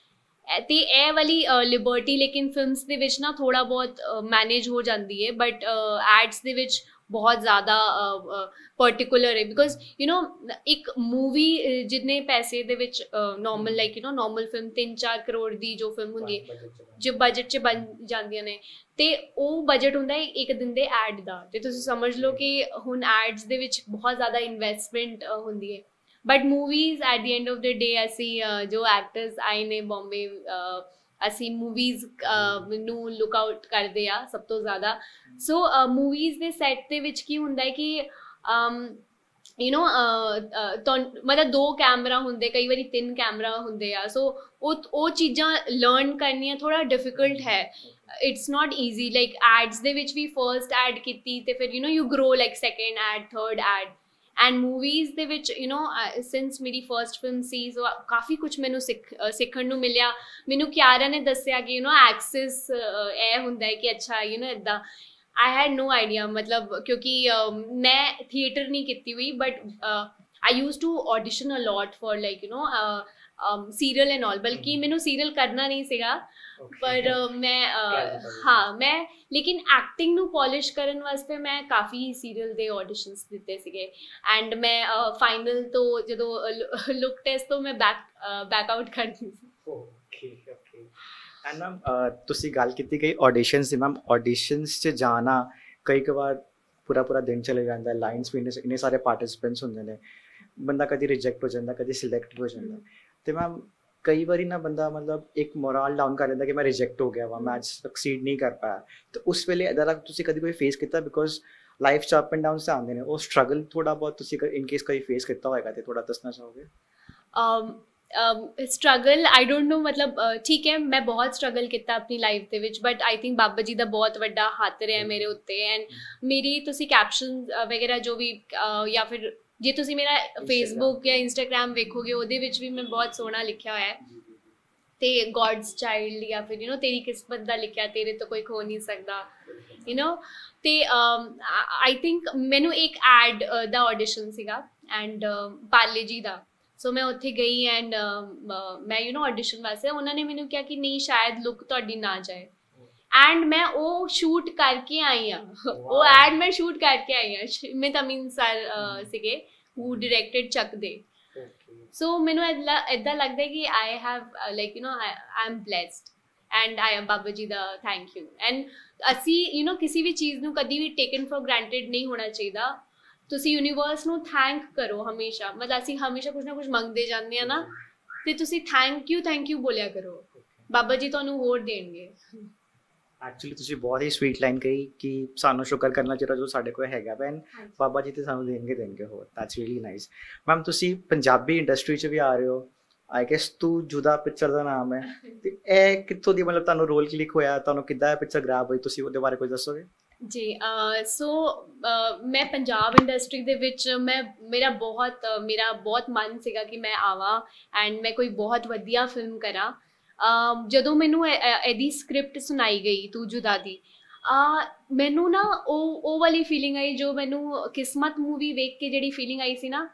ਤੇ ਇਹ ਵਾਲੀ ਲਿਬਰਟੀ ਲੇਕਿਨ ਫਿਲਮਸ ਦੇ ਵਿੱਚ ਨਾ ਥੋੜਾ ਬਹੁਤ ਮੈਨੇਜ ਹੋ ਜਾਂਦੀ ਹੈ ਬਟ ਐਡਸ ਦੇ ਵਿੱਚ ਬਹੁਤ ਜ਼ਿਆਦਾ ਪਾਰਟਿਕੂਲਰ ਹੈ ਬਿਕੋਜ਼ ਯੂ نو ਇੱਕ ਮੂਵੀ ਜਿੰਨੇ ਪੈਸੇ ਦੇ ਵਿੱਚ normal like you know normal film 3-4 crore ਦੀ ਜੋ ਫਿਲਮ ਹੁੰਦੀ ਹੈ ਜੋ ਬਜਟ 'ਚ ਬਣ ਜਾਂਦੀਆਂ ਨੇ ਤੇ ਉਹ ਬਜਟ ਹੁੰਦਾ ਹੈ ਇੱਕ ਦਿਨ ਦੇ ਐਡ ਦਾ ਤੇ ਤੁਸੀਂ ਸਮਝ ਲਓ ਕਿ ਹੁਣ ਐਡਸ ਦੇ ਵਿੱਚ ਬਹੁਤ ਜ਼ਿਆਦਾ ਇਨਵੈਸਟਮੈਂਟ ਹੁੰਦੀ ਹੈ but movies at the end of the day ਅਸੀਂ ਜੋ ਐਕਟਰਸ ਆਏ ਨੇ ਬੰਬੇ ਅਸੀਂ ਮੂਵੀਜ਼ ਨੂੰ ਲੁੱਕ ਆਊਟ ਕਰਦੇ ਆ ਸਭ ਤੋਂ ਜ਼ਿਆਦਾ ਸੋ ਮੂਵੀਜ਼ ਦੇ ਸੈੱਟ ਦੇ ਵਿੱਚ ਕੀ ਹੁੰਦਾ ਹੈ ਕਿ ਯੂ نو ਮਤਲਬ ਦੋ ਕੈਮਰਾ ਹੁੰਦੇ ਕਈ ਵਾਰੀ ਤਿੰਨ ਕੈਮਰਾ ਹੁੰਦੇ ਆ ਸੋ ਉਹ ਉਹ ਚੀਜ਼ਾਂ ਲਰਨ ਕਰਨੀਆਂ ਥੋੜਾ ਡਿਫਿਕਲਟ ਹੈ it's not easy like ads ਦੇ ਵਿੱਚ ਵੀ ਫਰਸਟ ਐਡ ਕੀਤੀ ਤੇ ਫਿਰ you know you grow like second ad third ad and movies ਦੇ ਵਿੱਚ ਯੂ نو ਸਿੰਸ ਮੇਰੀ ਫਰਸਟ ਫਿਲਮ ਸੀ ਸੋ ਕਾਫੀ ਕੁਝ ਮੈਨੂੰ ਸਿੱਖਣ ਨੂੰ ਮਿਲਿਆ ਮੈਨੂੰ ਕਿਆਰਾ ਨੇ ਦੱਸਿਆ ਕਿ ਯੂ نو ਐਕਸੈਸ ਇਹ ਹੁੰਦਾ ਹੈ ਕਿ ਅੱਛਾ ਯੂ نو ਇਦਾਂ ਆਈ ਹੈਡ ਨੋ ਆਈਡੀਆ ਮਤਲਬ ਕਿਉਂਕਿ ਮੈਂ ਥੀਏਟਰ ਨਹੀਂ ਕੀਤੀ ਹੋਈ but I used to audition a lot for like you know serial and all ਬਲਕਿ ਮੈਨੂੰ ਸੀਰੀਅਲ ਕਰਨਾ ਨਹੀਂ ਸੀਗਾ ਪਰ ਮੈਂ ਹਾਂ ਮੈਂ ਲੇਕਿਨ ਐਕਟਿੰਗ ਨੂੰ ਪਾਲਿਸ਼ ਕਰਨ ਵਾਸਤੇ ਮੈਂ ਕਾਫੀ ਸੀਰੀਅਲ ਦੇ ਆਡੀਸ਼ਨਸ ਦਿੱਤੇ ਸੀਗੇ ਐਂਡ ਮੈਂ ਫਾਈਨਲ ਤੋਂ ਜਦੋਂ ਲੁੱਕ ਟੈਸਟ ਤੋਂ ਮੈਂ ਬੈਕ ਬੈਕ ਆਊਟ ਕਰ ਦਿੱਤੀ ਓਕੇ ਓਕੇ ਐਂਡ ਮੈਮ ਤੁਸੀਂ ਗੱਲ ਕੀਤੀ ਗਈ ਆਡੀਸ਼ਨਸ ਦੀ ਮੈਮ ਆਡੀਸ਼ਨਸ 'ਚ ਜਾਣਾ ਕਈ ਕਵਾਰ ਪੂਰਾ ਪੂਰਾ ਦਿਨ ਚਲੇ ਜਾਂਦਾ ਲਾਈਨਸ ਵੀ ਇੰਨੇ ਸਾਰੇ ਪਾਰਟਿਸਪੈਂਟਸ ਹੁੰਦੇ ਨੇ ਬੰਦਾ ਕਦੀ ਰਿਜੈਕਟ ਹੋ ਜਾਂਦਾ ਕਦੀ ਸਿਲੈਕਟ ਹੋ ਜਾਂਦਾ ਤੇ ਮੈਂ ਕਈ ਵਾਰੀ ਨਾ ਬੰਦਾ ਮਤਲਬ ਇੱਕ ਮੋਰਲ ਡਾਊਨ ਕਰ ਲੈਂਦਾ ਕਿ ਮੈਂ ਰਿਜੈਕਟ ਹੋ ਗਿਆ ਵਾ ਮੈਚ ਸਕਸੀਡ ਨਹੀਂ ਕਰ ਪਾਇਆ ਤੇ ਉਸ ਵੇਲੇ ਇਦਾਂ ਤੁਸੀਂ ਕਦੀ ਕੋਈ ਫੇਸ ਕੀਤਾ ਬਿਕੋਜ਼ ਲਾਈਫ ਚ ਅਪ ਐਂਡ ਡਾਊਨਸ ਆਉਂਦੇ ਨੇ ਉਹ ਸਟਰਗਲ ਥੋੜਾ ਬਹੁਤ ਤੁਸੀਂ ਇਨ ਕੇਸ ਕਦੀ ਫੇਸ ਕੀਤਾ ਹੋਏਗਾ ਤੇ ਥੋੜਾ ਦੱਸਣਾ ਚਾਹੋਗੇ ਅਮ ਸਟਰਗਲ ਆਈ ਡੋਨਟ نو ਮਤਲਬ ਠੀਕ ਹੈ ਮੈਂ ਬਹੁਤ ਸਟਰਗਲ ਕੀਤਾ ਆਪਣੀ ਲਾਈਫ ਦੇ ਵਿੱਚ ਬਟ ਆਈ ਥਿੰਕ ਬਾਬਾ ਜੀ ਦਾ ਬਹੁਤ ਵੱਡਾ ਹੱਥ ਰਿਹਾ ਮੇਰੇ ਉੱਤੇ ਐਂਡ ਮੇਰੀ ਤੁਸੀਂ ਕੈਪਸ਼ਨ ਵਗੈਰਾ ਜੋ ਵੀ ਜਾਂ ਫਿਰ ਜੇ ਤੁਸੀਂ ਮੇਰਾ ਫੇਸਬੁੱਕ ਜਾਂ ਇੰਸਟਾਗ੍ਰam ਵੇਖੋਗੇ ਉਹਦੇ ਵਿੱਚ ਵੀ ਮੈਂ ਬਹੁਤ ਸੋਹਣਾ ਲਿਖਿਆ ਹੋਇਆ ਹੈ ਤੇ ਗॉड्स ਚਾਈਲਡ ਜਾਂ ਫਿਰ ਯੂ نو ਤੇਰੀ ਕਿਸਮਤ ਦਾ ਲਿਖਿਆ ਤੇਰੇ ਤੋਂ ਕੋਈ ਖੋ ਨਹੀਂ ਸਕਦਾ ਯੂ نو ਤੇ ਆਈ ਥਿੰਕ ਮੈਨੂੰ ਇੱਕ ਐਡ ਦਾ ਆਡੀਸ਼ਨ ਸੀਗਾ ਐਂਡ ਪਾਲੇ ਜੀ ਦਾ ਸੋ ਮੈਂ ਉੱਥੇ ਗਈ ਐਂਡ ਮੈਂ ਯੂ نو ਆਡੀਸ਼ਨ ਵਾਸਤੇ ਉਹਨਾਂ ਨੇ ਮੈਨੂੰ ਕਿਹਾ ਕਿ ਨਹੀਂ ਸ਼ਾਇਦ ਲੁੱਕ ਤੁਹਾਡੀ ਨਾ ਜਾਏ ਐਂਡ ਮੈਂ ਉਹ ਸ਼ੂਟ ਕਰਕੇ ਆਈ ਆ ਉਹ ਐਡ ਮੈਂ ਸ਼ੂਟ ਕਰਕੇ ਆਈ ਆ ਮੈਂ ਤਮੀਨ ਸਰ ਸੀਗੇ ਹੂ ਡਾਇਰੈਕਟਡ ਚੱਕ ਦੇ ਸੋ ਮੈਨੂੰ ਇਦਾਂ ਲੱਗਦਾ ਹੈ ਕਿ I have like you know I am blessed and I Baba ji ਦਾ ਥੈਂਕ ਯੂ ਐਂਡ ਅਸੀਂ ਯੂ نو ਕਿਸੇ ਵੀ ਚੀਜ਼ ਨੂੰ ਕਦੀ ਵੀ ਟੇਕਨ ਫॉर ਗ੍ਰਾਂਟਡ ਨਹੀਂ ਹੋਣਾ ਚਾਹੀਦਾ ਤੁਸੀਂ ਯੂਨੀਵਰਸ ਨੂੰ ਥੈਂਕ ਕਰੋ ਹਮੇਸ਼ਾ ਮਤਲਬ ਅਸੀਂ ਹਮੇਸ਼ਾ ਕੁਝ ਨਾ ਕੁਝ ਮੰਗਦੇ ਜਾਂਦੇ ਆ ਨਾ ਤੇ ਤੁਸੀਂ ਥੈਂਕ ਯੂ ਥੈਂਕ ਯੂ ਬੋਲਿਆ ਕਰੋ ਬਾਬਾ ਜੀ ਤੁਹਾਨੂੰ ਹੋਰ ਦੇਣਗੇ ਐਕਚੁਅਲੀ ਤੁਸੀਂ ਬਹੁਤ ਹੀ ਸਵੀਟ ਲਾਈਨ ਕਹੀ ਕਿ ਸਾਨੂੰ ਸ਼ੁਕਰ ਕਰਨਾ ਚਾਹੀਦਾ ਜੋ ਸਾਡੇ ਕੋਲ ਹੈਗਾ ਬੈਨ ਬਾਬਾ ਜੀ ਤੇ ਸਾਨੂੰ ਦੇਣਗੇ ਦੇਣਗੇ ਹੋਰ ਦੈਟਸ ਰੀਲੀ ਨਾਈਸ ਮੈਮ ਤੁਸੀਂ ਪੰਜਾਬੀ ਇੰਡਸਟਰੀ 'ਚ ਵੀ ਆ ਰਹੇ ਹੋ ਆਈ ਗੈਸ ਤੂੰ ਜੁਦਾ ਪਿਕਚਰ ਦਾ ਨਾਮ ਹੈ (laughs) ਤੇ ਇਹ ਕਿੱਥੋਂ ਦੀ ਮਤਲਬ ਤੁਹਾਨੂੰ ਰੋਲ ਕਲਿੱਕ ਹੋਇਆ ਤੁਹਾਨੂੰ ਕਿੱਦਾਂ ਇਹ ਪਿਕਚਰ ਗ੍ਰੈਬ ਹੋਈ ਤੁਸੀਂ ਉਹਦੇ ਬਾਰੇ ਕੁਝ ਦੱਸੋਗੇ ਜੀ ਸੋ ਮੈਂ ਪੰਜਾਬ ਇੰਡਸਟਰੀ ਦੇ ਵਿੱਚ ਮੈਂ ਮੇਰਾ ਬਹੁਤ ਮੇਰਾ ਬਹੁਤ ਮਨ ਸੀਗਾ ਕਿ ਮੈਂ ਆਵਾਂ ਐਂਡ ਮੈਂ ਕੋਈ ਬਹੁਤ ਵਧੀਆ ਫਿਲਮ ਕਰਾਂ ਜਦੋਂ ਮੈਨੂੰ ਇਹਦੀ ਸਕ੍ਰਿਪਟ ਸੁਣਾਈ ਗਈ ਤੂੰ ਜੁਦਾ ਦੀ ਆ ਮੈਨੂੰ ਨਾ ਉਹ ਉਹ ਵਾਲੀ ਫੀਲਿੰਗ ਆਈ ਜੋ ਮੈਨੂੰ ਕਿਸਮਤ ਮੂਵੀ ਵੇਖ ਕੇ ਜਿਹੜੀ ਫੀਲਿੰਗ ਆਈ ਸੀ ਨਾ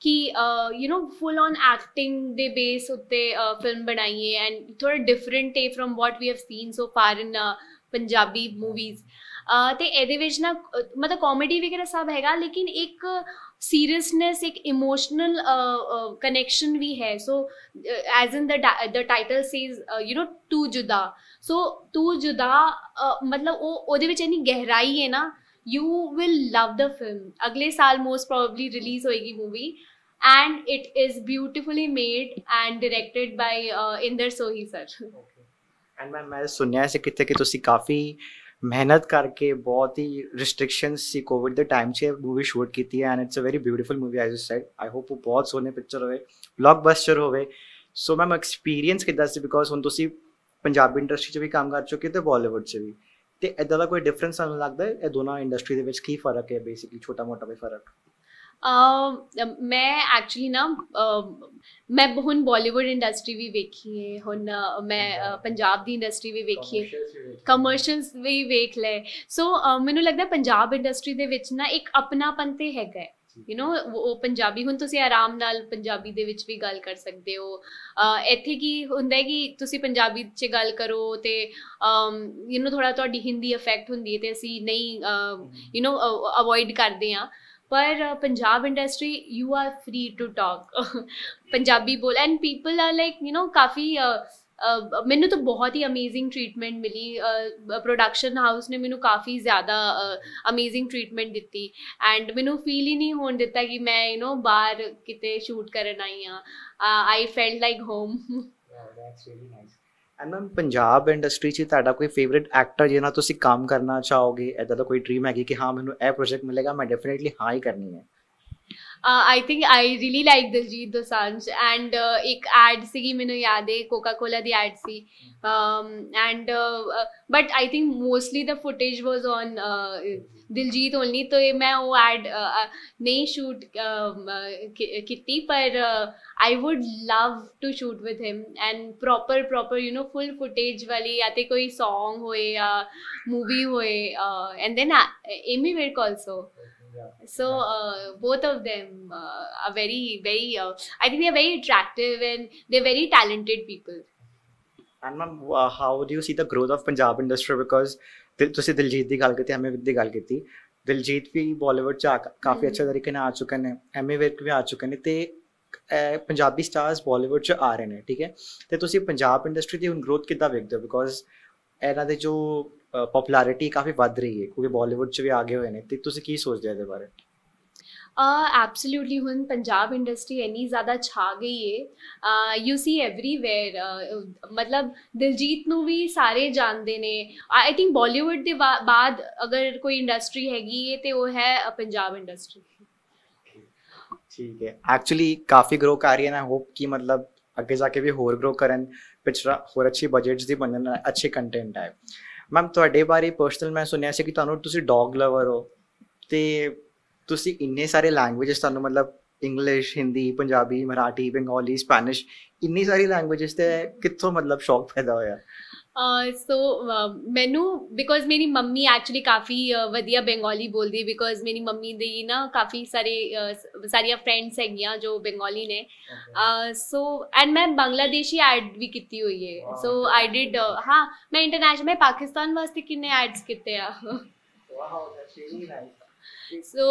ਕਿ you know full on acting ਦੇ ਬੇਸ ਉੱਤੇ ਫਿਲਮ ਬਣਾਈ ਹੈ ਐਂਡ ਥੋੜਾ ਡਿਫਰੈਂਟ ਹੈ from what we have seen so far in Punjabi movies ਤੇ ਇਹਦੇ ਵਿੱਚ ਨਾ ਮਤਲਬ ਕਾਮੇਡੀ ਵਗੈਰਾ ਸਭ ਹੈਗਾ ਲੇਕਿਨ ਇੱਕ ਸੀਰੀਅਸਨੈਸ ਇੱਕ ਇਮੋਸ਼ਨਲ ਕਨੈਕਸ਼ਨ ਵੀ ਹੈ so as in the the title says you know ਟੂ ਜੁਦਾ ਸੋ ਟੂ ਜੁਦਾ ਮਤਲਬ ਉਹ ਉਹਦੇ ਵਿੱਚ ਇਨੀ ਗਹਿਰਾਈ ਹੈ ਨਾ you will love the film ਅਗਲੇ ਸਾਲ ਮੋਸਟ ਪ੍ਰੋਬਬਲੀ ਰਿਲੀਜ਼ ਹੋਏਗੀ movie and it is beautifully made and directed by Inder Sohi sir and okay. and ma'am ਮੈਂ ਸੁਣਿਆ ਸੀ ਕਿਤੇ ਕਿ ਤੁਸੀਂ ਕਾਫੀ ਮਿਹਨਤ ਕਰਕੇ ਬਹੁਤ ਹੀ ਰੈਸਟ੍ਰਿਕਸ਼ਨਸ ਸੀ ਕੋਵਿਡ ਦੇ ਟਾਈਮ 'ਚ ਮੂਵੀ ਸ਼ੂਟ ਕੀਤੀ ਹੈ and it's a very beautiful movie I said I hope ਉਹ ਬਹੁਤ ਸੋਹਣੇ ਪਿਕਚਰ ਹੋਵੇ ਬਲੌਕਬਸਟਰ ਹੋਵੇ ਸੋ ਮੈਮ ਐਕਸਪੀਰੀਅੰਸ ਕਿਦਾਂ ਸੀ ਬਿਕੋਜ਼ ਹੁਣ ਤੁਸੀਂ ਪੰਜਾਬੀ ਇੰਡਸਟਰੀ 'ਚ ਵੀ ਕੰਮ ਕਰ ਚੁੱਕੇ ਤੇ ਬਾਲੀਵੁੱਡ 'ਚ ਵੀ ਤੇ ਇਦਾਂ ਦਾ ਕੋਈ ਡਿਫਰੈਂਸ ਸਾਨੂੰ ਲੱਗਦਾ ਹੈ ਇਹ ਦੋਨਾਂ ਇੰਡਸਟਰੀ ਦੇ ਵਿੱਚ ਕੀ ਫਰਕ ਹੈ ਬੇਸਿਕਲੀ ਛੋਟਾ ਮੋਟਾ ਵੀ ਫਰਕ ਮੈਂ ਐਕਚੁਅਲੀ ਨਾ ਮੈਂ ਬਹੁਤ ਬਾਲੀਵੁੱਡ ਇੰਡਸਟਰੀ ਵੀ ਵੇਖੀ ਹੈ ਹੁਣ ਮੈਂ ਪੰਜਾਬ ਦੀ ਇੰਡਸਟਰੀ ਵੀ ਵੇਖੀ ਹੈ ਕਮਰਸ਼ੀਅਲਸ ਵੀ ਵੇਖ ਲੈ ਸੋ ਮੈਨੂੰ ਲੱਗਦਾ ਪੰਜਾਬ ਇੰਡਸਟਰੀ ਦੇ ਵਿੱਚ ਨਾ ਇੱਕ ਆਪਣਾਪਨ ਤੇ ਹੈਗਾ ਯੂ نو ਉਹ ਪੰਜਾਬੀ ਹੁਣ ਤੁਸੀਂ ਆਰਾਮ ਨਾਲ ਪੰਜਾਬੀ ਦੇ ਵਿੱਚ ਵੀ ਗੱਲ ਕਰ ਸਕਦੇ ਹੋ ਇੱਥੇ ਕੀ ਹੁੰਦਾ ਹੈ ਕਿ ਤੁਸੀਂ ਪੰਜਾਬੀ 'ਚ ਗੱਲ ਕਰੋ ਤੇ ਯੂ نو ਥੋੜਾ ਤੁਹਾਡੀ ਹਿੰਦੀ ਇਫੈਕਟ ਹੁੰਦੀ ਹੈ ਤੇ ਅਸੀਂ ਨਹੀਂ ਯੂ نو ਅਵੋਇਡ ਕਰਦੇ ਆ ਪਰ Punjab industry you are free to talk Punjabi ਬੋਲ and people are like you know ਕਾਫੀ ਮੈਨੂੰ ਤਾਂ ਬਹੁਤ ਹੀ ਅਮੇਜ਼ਿੰਗ ਟ੍ਰੀਟਮੈਂਟ ਮਿਲੀ ਪ੍ਰੋਡਕਸ਼ਨ ਹਾਊਸ ਨੇ ਮੈਨੂੰ ਕਾਫੀ ਜ਼ਿਆਦਾ ਅਮੇਜ਼ਿੰਗ ਟ੍ਰੀਟਮੈਂਟ ਦਿੱਤੀ ਐਂਡ ਮੈਨੂੰ ਫੀਲ ਹੀ ਨਹੀਂ ਹੋਣ ਦਿੱਤਾ ਕਿ ਮੈਂ ਯੂ نو ਬਾਹਰ ਕਿਤੇ ਸ਼ੂਟ ਕਰਨ ਆਈ ਆ I felt like home that's really nice and Punjab industry 'ਚ ਤੁਹਾਡਾ ਕੋਈ ਫੇਵਰਿਟ ਐਕਟਰ ਜਿਹਨਾਂ ਤੁਸੀਂ ਕੰਮ ਕਰਨਾ ਚਾਹੋਗੇ ਐਦਾਂ ਦਾ ਕੋਈ ਡ੍ਰੀਮ ਹੈਗੀ ਕਿ ਹਾਂ ਮੈਨੂੰ ਇਹ ਪ੍ਰੋਜੈਕਟ ਮਿਲੇਗਾ ਮੈਂ ਡੈਫੀਨਿਟਲੀ ਹਾਂ ਹੀ ਕਰਨੀ ਹੈ I think I really like Diljit Dosanjh and एक एड सी मैंने याद है कोका कोला दी एड सी and but I think mostly the footage was on Diljit only तो मैं वो एड नहीं शूट कितनी पर I would love to shoot with him and proper proper you know full footage वाली या तो कोई सॉन्ग होए या मूवी होए and then Ammy Virk also So uh, both of them uh, are very, very. Uh, I think they are very attractive and they're very talented people. And ma'am, how do you see the growth of Punjab industry? Because ਤੁਸੀਂ ਦਿਲਜੀਤ ਦੀ ਗੱਲ ਕੀਤੀ MA with the ਗੱਲ ਕੀਤੀ ਦਿਲਜੀਤ ਵੀ ਬਾਲੀਵੁੱਡ ਚ ਕਾਫੀ ਅੱਛੇ ਤਰੀਕੇ ਨਾਲ ਆ ਚੁੱਕੇ ਨੇ ਐਮਏ bhi ਵੀ ਆ ਚੁੱਕੇ ਨੇ ਤੇ ਪੰਜਾਬੀ ਸਟਾਰਸ ਬਾਲੀਵੁੱਡ ਚ ਆ ਰਹੇ ਨੇ ਠੀਕ ਹੈ ਤੇ ਤੁਸੀਂ ਪੰਜਾਬ ਇੰਡਸਟਰੀ ਦੀ ਹੁਣ ਗਰੋਥ ਕਿੱਦਾਂ ਵੇਖਦੇ ਹੋ ਬਿਕੋਜ਼ ਇਹਨਾਂ ਦੇ ਜੋ ਪਪੂਲਾਰਿਟੀ ਕਾਫੀ ਵੱਧ ਰਹੀ ਹੈ ਕਿਉਂਕਿ ਬਾਲੀਵੁੱਡ 'ਚ ਵੀ ਆਗੇ ਹੋਏ ਨੇ ਤੇ ਤੁਸੀਂ ਕੀ ਸੋਚਦੇ ਹੋ ਇਹਦੇ ਬਾਰੇ ਐਬਸੋਲੂਟਲੀ ਹੁਣ ਪੰਜਾਬ ਇੰਡਸਟਰੀ ਇੰਨੀ ਜ਼ਿਆਦਾ ਛਾ ਗਈ ਹੈ ਯੂ ਸੀ एवरीवेयर ਮਤਲਬ ਦਿਲਜੀਤ ਨੂੰ ਵੀ ਸਾਰੇ ਜਾਣਦੇ ਨੇ ਆਈ ਥਿੰਕ ਬਾਲੀਵੁੱਡ ਦੇ ਬਾਅਦ ਅਗਰ ਕੋਈ ਇੰਡਸਟਰੀ ਹੈਗੀ ਹੈ ਤੇ ਉਹ ਹੈ ਪੰਜਾਬ ਇੰਡਸਟਰੀ ਠੀਕ ਹੈ ਐਕਚੁਅਲੀ ਕਾਫੀ ਗਰੋ ਕਰ ਰਹੀ ਹੈ ਨਾ ਹੋਪ ਕਿ ਮਤਲਬ ਅੱਗੇ ਜਾ ਕੇ ਵੀ ਹੋਰ ਗਰੋ ਕਰਨ ਪਿਛਰਾ ਹੋਰ ਅੱਛੀ ਬਜਟਸ ਦੀ ਬਣਨ ਅੱਛੇ ਕੰਟੈਂਟ ਆਏ ਮੈਮ ਤੁਹਾਡੇ ਬਾਰੇ ਪਰਸਨਲ ਮੈਂ ਸੁਣਿਆ ਸੀ ਕਿ ਤੁਹਾਨੂੰ ਤੁਸੀਂ ਡੌਗ ਲਵਰ ਹੋ ਤੇ ਤੁਸੀਂ ਇੰਨੇ ਸਾਰੇ ਲੈਂਗੁਏਜਸ ਤੁਹਾਨੂੰ ਮਤਲਬ ਇੰਗਲਿਸ਼ ਹਿੰਦੀ ਪੰਜਾਬੀ ਮਰਾਠੀ ਬੰਗਾਲੀ ਸਪੈਨਿਸ਼ ਇੰਨੀ ਸਾਰੀ ਲੈਂਗੁਏਜਸ ਤੇ ਕਿੱਥੋਂ ਮਤਲਬ ਸ਼ੌਕ ਪੈਦਾ ਹੋਇਆ ਸੋ ਮੈਨੂੰ ਬਿਕੋਜ਼ ਮੇਰੀ ਮੰਮੀ ਐਕਚੁਅਲੀ ਕਾਫੀ ਵਧੀਆ ਬੰਗਾਲੀ ਬੋਲਦੀ ਬਿਕੋਜ਼ ਮੇਰੀ ਮੰਮੀ ਦੀ ਨਾ ਕਾਫੀ ਸਾਰੇ ਸਾਰੀਆਂ ਫਰੈਂਡਸ ਹੈਗੀਆਂ ਜੋ ਬੰਗਾਲੀ ਨੇ ਸੋ ਐਂਡ ਮੈਂ ਬੰਗਲਾਦੇਸ਼ੀ ਐਡ ਵੀ ਕੀਤੀ ਹੋਈ ਹੈ ਸੋ ਆਈ ਡਿਡ ਹਾਂ ਮੈਂ ਇੰਟਰਨੈਸ਼ਨਲ ਮੈਂ ਪਾਕਿਸਤਾਨ ਵਾਸਤੇ ਕਿੰਨੇ ਐਡਸ ਕੀਤੇ ਆ wow that's really nice so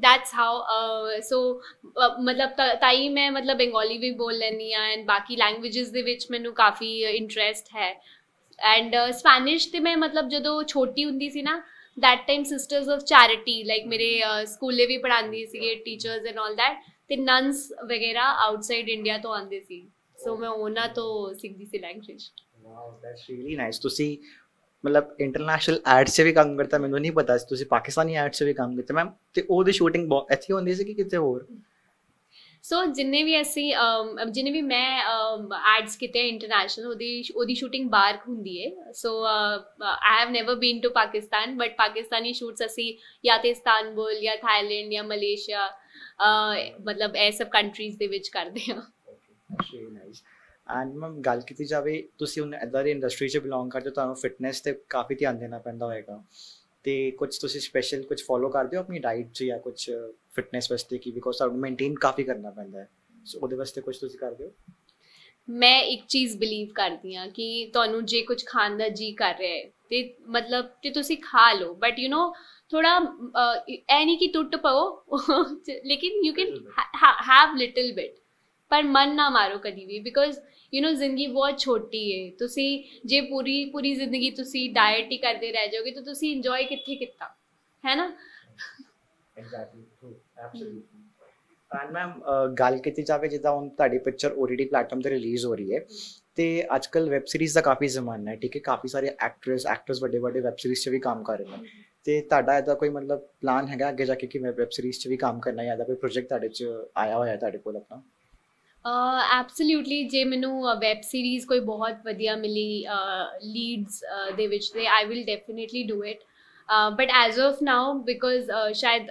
that's how so ਮਤਲਬ ਤਾਈ ਮੈਂ ਮਤਲਬ ਬੰਗਾਲੀ ਵੀ ਬੋਲ ਲੈਂਦੀ ਆ ਐਂਡ ਬਾਕੀ ਲੈਂਗੁਏजेस ਦੇ ਵਿੱਚ ਮੈਨੂੰ ਕਾਫੀ ਇੰਟਰਸਟ ਹੈ ਐਂਡ ਸਪੈਨਿਸ਼ uh, ਤੇ ਮੈਂ ਮਤਲਬ ਜਦੋਂ ਛੋਟੀ ਹੁੰਦੀ ਸੀ ਨਾ that time sisters of charity like ਮੇਰੇ ਸਕੂਲੇ ਵੀ ਪੜਾਉਂਦੀ ਸੀਗੇ ਟੀਚਰਸ ਐਂਡ ਆਲ ਦੈਟ ਤੇ ਨਨਸ ਵਗੈਰਾ ਆਊਟਸਾਈਡ ਇੰਡੀਆ ਤੋਂ ਆਉਂਦੇ ਸੀ ਸੋ ਮੈਂ ਉਹਨਾਂ ਤੋਂ ਸਿੱਖਦੀ ਸੀ language wow that's really nice to see ਮਤਲਬ ਇੰਟਰਨੈਸ਼ਨਲ ਐਡਸ 'ਚ ਵੀ ਕੰਮ ਕਰਤਾ ਮੈਨੂੰ ਨਹੀਂ ਪਤਾ ਸੀ ਤੁਸੀਂ ਪਾਕਿਸਤਾਨੀ ਐਡਸ 'ਚ ਵੀ ਕੰਮ ਕੀਤਾ ਮੈਮ ਤੇ ਉਹਦੀ ਸ਼ੂਟਿੰਗ ਇੱਥੇ ਹੁੰਦੀ ਸੀ ਕਿ ਕਿਤੇ ਹੋਰ ਸੋ ਜਿੰਨੇ ਵੀ ਅਸੀਂ ਜਿੰਨੇ ਵੀ ਮੈਂ ਐਡਸ ਕੀਤੇ ਇੰਟਰਨੈਸ਼ਨਲ ਉਹਦੀ ਉਹਦੀ ਸ਼ੂਟਿੰਗ ਬਾਹਰ ਹੁੰਦੀ ਹੈ so I have never been to Pakistan but Pakistani shoots ਅਸੀਂ ਜਾਂ ਤੇ ਇਸਤਾਨਬੁਲ ਜਾਂ ਥਾਈਲੈਂਡ ਜਾਂ ਮਲੇਸ਼ੀਆ ਮਤਲਬ ਇਹ ਸਭ ਕੰਟਰੀਜ਼ ਦੇ ਵਿੱਚ ਕਰਦੇ ਆ ਵੈਰੀ ਨਾਈਸ ਐਂਡ ਮਮ ਗੱਲ ਕੀਤੀ ਜਾਵੇ ਤੁਸੀਂ ਉਹਨਾਂ ਅਦਰ ਇੰਡਸਟਰੀ 'ਚ ਬਿਲੋਂਗ ਕਰਦੇ ਹੋ ਤੁਹਾਨੂੰ ਫਿਟਨੈਸ ਤੇ ਕਾਫੀ ਧਿਆਨ ਦੇਣਾ ਪੈਂਦਾ ਹੋਏਗਾ ਤੇ ਕੁਝ ਤੁਸੀਂ ਸਪੈਸ਼ਲ ਕੁਝ ਫੋਲੋ ਕਰਦੇ ਹੋ ਆਪਣੀ ਡਾਈਟ 'ਚ ਜਾਂ ਕੁਝ ਫਿਟਨੈਸ ਵਾਸਤੇ ਕੀ ਬਿਕੋਜ਼ ਸਾਨੂੰ ਮੇਨਟੇਨ ਕਾਫੀ ਕਰਨਾ ਪੈਂਦਾ ਹੈ ਸੋ ਉਹਦੇ ਵਾਸਤੇ ਕੁਝ ਤੁਸੀਂ ਕਰਦੇ ਹੋ ਮੈਂ ਇੱਕ ਚੀਜ਼ ਬਲੀਵ ਕਰਦੀ ਆ ਕਿ ਤੁਹਾਨੂੰ ਜੇ ਕੁਝ ਖਾਣ ਦਾ ਜੀ ਕਰ ਰਿਹਾ ਹੈ ਤੇ ਮਤਲਬ ਤੇ ਤੁਸੀਂ ਖਾ ਲਓ ਬਟ ਯੂ نو ਥੋੜਾ ਐ ਨਹੀਂ ਕਿ ਟੁੱਟ ਪਾਓ (laughs) ਲੇਕਿਨ you can have little bit ਪਰ ਮਨ ਨਾ ਮਾਰੋ ਕਦੀ ਵੀ ਬਿਕੋਜ਼ ਯੂ نو ਜ਼ਿੰਦਗੀ ਬਹੁਤ ਛੋਟੀ ਏ ਤੁਸੀਂ ਜੇ ਪੂਰੀ ਪੂਰੀ ਜ਼ਿੰਦਗੀ ਤੁਸੀਂ ਡਾਈਟ ਹੀ ਕਰਦੇ ਰਹਿ ਜਾਓਗੇ ਤਾਂ ਤੁਸੀਂ ਇੰਜੋਏ ਕਿੱਥੇ ਕੀਤਾ ਹੈ ਨਾ exactly too absolutely and ma'am ਗੱਲ ਕੀਤੀ ਜਾਵੇ ਜਿੱਦਾਂ ਹੁਣ ਤੁਹਾਡੀ ਪਿਕਚਰ ਓਟੀਟੀ ਪਲੈਟਫਾਰਮ ਤੇ ਰਿਲੀਜ਼ ਹੋ ਰਹੀ ਹੈ ਤੇ ਅੱਜ ਕੱਲ ਵੈਬ ਸੀਰੀਜ਼ ਦਾ ਕਾਫੀ ਜ਼ਮਾਨਾ ਹੈ ਠੀਕ ਹੈ ਕਾਫੀ ਸਾਰੇ ਐਕਟਰਸ ਐਕਟਰਸ ਵੱਡੇ ਵੱਡੇ ਵੈਬ ਸੀਰੀਜ਼ 'ਚ ਵੀ ਕੰਮ ਕਰ ਰਹੇ ਨੇ ਤੇ ਤੁਹਾਡਾ ਇਹਦਾ ਕੋਈ ਮਤਲਬ ਪਲਾਨ ਹੈਗਾ ਅੱਗੇ ਜਾ ਕੇ ਕਿ ਮੈਂ ਵੈਬ ਸੀਰੀਜ਼ 'ਚ ਵੀ ਕੰਮ ਕਰਨਾ ਹੈ ਜਾਂ ਕੋਈ ਪ੍ਰੋਜੈਕਟ ਤੁਹਾਡੇ 'ਚ ਆਇਆ ਹੋਇਆ ਤੁਹਾਡੇ ਕੋਲ ਆਪਣਾ ਐਬਸੋਲੂਟਲੀ ਜੇ ਮੈਨੂੰ ਵੈਬ ਸੀਰੀਜ਼ ਕੋਈ ਬਹੁਤ ਵਧੀਆ ਮਿਲੀ ਲੀਡਸ ਦੇ ਵਿੱਚ ਤੇ I will definitely do it but as of now because ਸ਼ਾਇਦ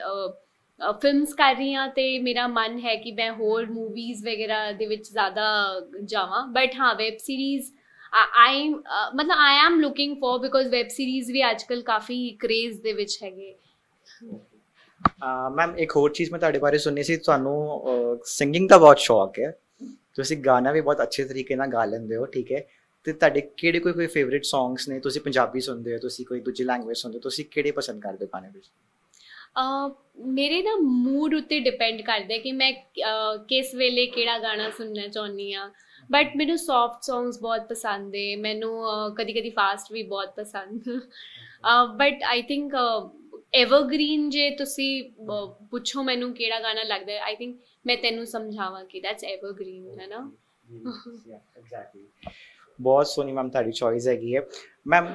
ਫਿਲਮਸ ਕਰ ਰਹੀ ਆ ਤੇ ਮੇਰਾ ਮਨ ਹੈ ਕਿ ਮੈਂ ਹੋਰ ਮੂਵੀਜ਼ ਵਗੈਰਾ ਦੇ ਵਿੱਚ ਜ਼ਿਆਦਾ ਜਾਵਾਂ ਬਟ ਹਾਂ ਵੈਬ ਸੀਰੀਜ਼ ਆਈ ਮਤਲਬ I am looking for because web series ਵੀ ਅੱਜਕੱਲ ਕਾਫੀ ਕ੍ਰੇਜ਼ ਦੇ ਵਿੱਚ ਹੈਗੇ ਮੈਮ ਇੱਕ ਹੋਰ ਚੀਜ਼ ਮੈਂ ਤੁਹਾਡੇ ਬਾਰੇ ਸੁਣਨੀ ਸੀ ਤੁਹਾਨੂੰ ਸਿੰਗਿੰਗ ਦਾ ਬਹੁਤ ਸ਼ੌਕ ਹੈ ਤੁਸੀਂ ਗਾਣਾ ਵੀ ਬਹੁਤ ਅੱਛੇ ਤਰੀਕੇ ਨਾਲ ਗਾ ਲੈਂਦੇ ਹੋ ਠੀਕ ਹੈ ਤੇ ਤੁਹਾਡੇ ਕਿਹੜੇ ਕੋਈ ਕੋਈ ਫੇਵਰਿਟ ਸੌਂਗਸ ਨੇ ਤੁਸੀਂ ਪੰਜਾਬੀ ਸੁਣਦੇ ਹੋ ਤੁਸੀਂ ਕੋਈ ਦੂਜੀ ਲੈਂਗੁਏਜ ਸੁਣਦੇ ਹੋ ਤੁਸੀਂ ਕਿਹੜੇ ਪਸੰਦ ਕਰਦੇ ਹੋ ਗਾਣੇ ਵਿੱਚ ਮੇਰੇ ਨਾ ਮੂਡ ਉੱਤੇ ਡਿਪੈਂਡ ਕਰਦਾ ਕਿ ਮੈਂ ਕਿਸ ਵੇਲੇ ਕਿਹੜਾ ਗਾਣਾ ਸੁਣਨਾ ਚਾਹੁੰਨੀ ਆ ਬਟ ਮੈਨੂੰ ਸੌਫਟ ਸੌਂਗਸ ਬਹੁਤ ਪਸੰਦ ਹੈ ਮੈਨੂੰ ਕਦੀ-ਕਦੀ ਫਾਸਟ ਵੀ ਬਹੁਤ ਪਸੰਦ ਬਟ ਆਈ ਥਿੰਕ ਐਵਰਗ੍ਰੀਨ ਜੇ ਤੁਸੀਂ ਪੁੱਛੋ ਮੈਨੂੰ ਕਿਹੜਾ ਗਾਣਾ ਲੱਗਦਾ ਆਈ ਥਿੰਕ ਮੈਂ ਤੈਨੂੰ ਸਮਝਾਵਾਂ ਕਿ ਦੈਟਸ ਐਵਰਗ੍ਰੀਨ ਹੈ ਨਾ ਯਾ ਐਗਜ਼ੈਕਟਲੀ ਬਹੁਤ ਸੋਹਣੀ ਮੈਮ ਤੁਹਾਡੀ ਚੋਇਸ ਹੈਗੀ ਹੈ ਮੈਮ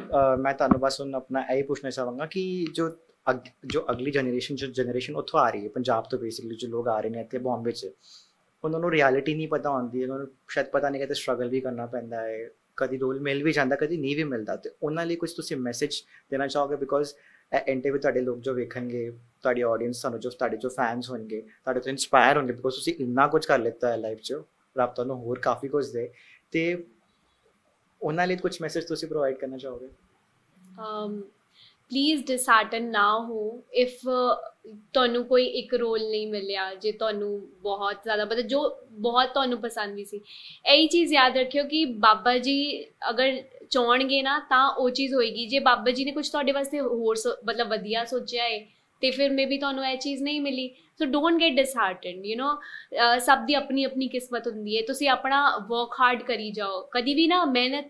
ਮੈਂ ਤੁਹਾਨੂੰ ਬਸ ਹੁਣ ਆਪਣਾ ਇਹ ਪੁੱਛਣਾ ਚਾਹਾਂਗਾ ਕਿ ਜੋ ਜੋ ਅਗਲੀ ਜਨਰੇਸ਼ਨ ਜੋ ਜਨਰੇਸ਼ਨ ਉੱਥੋਂ ਆ ਰਹੀ ਹੈ ਪੰਜਾਬ ਤੋਂ ਬੇਸਿਕਲੀ ਜੋ ਲੋਕ ਆ ਰਹੇ ਨੇ ਇੱਥੇ ਬੰਬੇ 'ਚ ਉਹਨਾਂ ਨੂੰ ਰਿਐਲਿਟੀ ਨਹੀਂ ਪਤਾ ਹੁੰਦੀ ਉਹਨਾਂ ਨੂੰ ਸ਼ਾਇਦ ਪਤਾ ਨਹੀਂ ਕਿ ਕਿਤੇ ਸਟਰਗਲ ਵੀ ਕਰਨਾ ਪੈਂਦਾ ਹੈ ਕਦੀ ਰੋਲ ਮਿਲ ਵੀ ਜਾਂਦਾ ਕਦੀ ਨਹੀਂ ਵੀ ਮਿਲਦਾ ਤੇ ਉਹਨਾਂ ਲਈ ਕੁਝ ਤੁਸੀਂ ਮੈਸੇਜ ਦੇਣਾ ਚਾਹੋਗੇ ਬਿਕੋਜ਼ ਐਂਟੇ ਵੀ ਤੁਹਾਡੇ ਲੋਕ ਜੋ ਵੇਖਣਗੇ ਤੁਹਾਡੀ ਆਡੀਅנס ਤੁਹਾਨੂੰ ਜੋ ਤੁਹਾਡੇ ਜੋ ਫੈਨਸ ਹੋਣਗੇ ਤੁਹਾਡੇ ਤੋਂ ਇਨਸਪਾਇਰ ਹੋਣਗੇ ਬਿਕੋਜ਼ ਤੁਸੀਂ ਇੰਨਾ ਕੁਝ ਕਰ ਲਿੱਤਾ ਹੈ ਲਾਈਫ 'ਚ ਰੱਬ ਤੁਹਾਨੂੰ ਹੋਰ ਕਾਫੀ ਕੁਝ ਦੇ ਤੇ ਉਹਨਾਂ ਲਈ ਕੁਝ ਮੈਸੇਜ ਤੁਸੀਂ ਪ੍ਰੋਵਾਈਡ ਕਰਨਾ ਚਾਹੋਗੇ um ਪਲੀਜ਼ ਡਿਸਆਰਟਨ ਨਾ ਹੋ ਇਫ ਤੁਹਾਨੂੰ ਕੋਈ ਇੱਕ ਰੋਲ ਨਹੀਂ ਮਿਲਿਆ ਜੇ ਤੁਹਾਨੂੰ ਬਹੁਤ ਜ਼ਿਆਦਾ ਮਤਲਬ ਜੋ ਬਹੁਤ ਤੁਹਾਨੂੰ ਪਸੰਦ ਵੀ ਸੀ ਇਹੀ ਚੀਜ਼ ਯਾਦ ਰੱਖਿਓ ਕਿ ਬਾਬਾ ਜੀ ਅਗਰ ਚਾਹਣਗੇ ਨਾ ਤਾਂ ਉਹ ਚੀਜ਼ ਹੋਏਗੀ ਜੇ ਬਾਬਾ ਜੀ ਨੇ ਕੁਝ ਤੁਹਾਡੇ ਵਾਸਤੇ ਹੋਰ ਮਤਲਬ ਵਧੀਆ ਸੋਚਿਆ ਹੈ ਤੇ ਫਿਰ ਮੇਬੀ ਤੁਹਾਨੂੰ ਇਹ ਚੀਜ਼ ਨਹੀਂ ਮਿਲੀ so don't get disheartened you know ਸਭ ਦੀ ਆਪਣੀ ਆਪਣੀ ਕਿਸਮਤ ਹੁੰਦੀ ਹੈ ਤੁਸੀਂ ਆਪਣਾ ਵਰਕ ਹਾਰਡ ਕਰੀ ਜਾਓ ਕਦੀ ਵੀ ਨਾ ਮਿਹਨਤ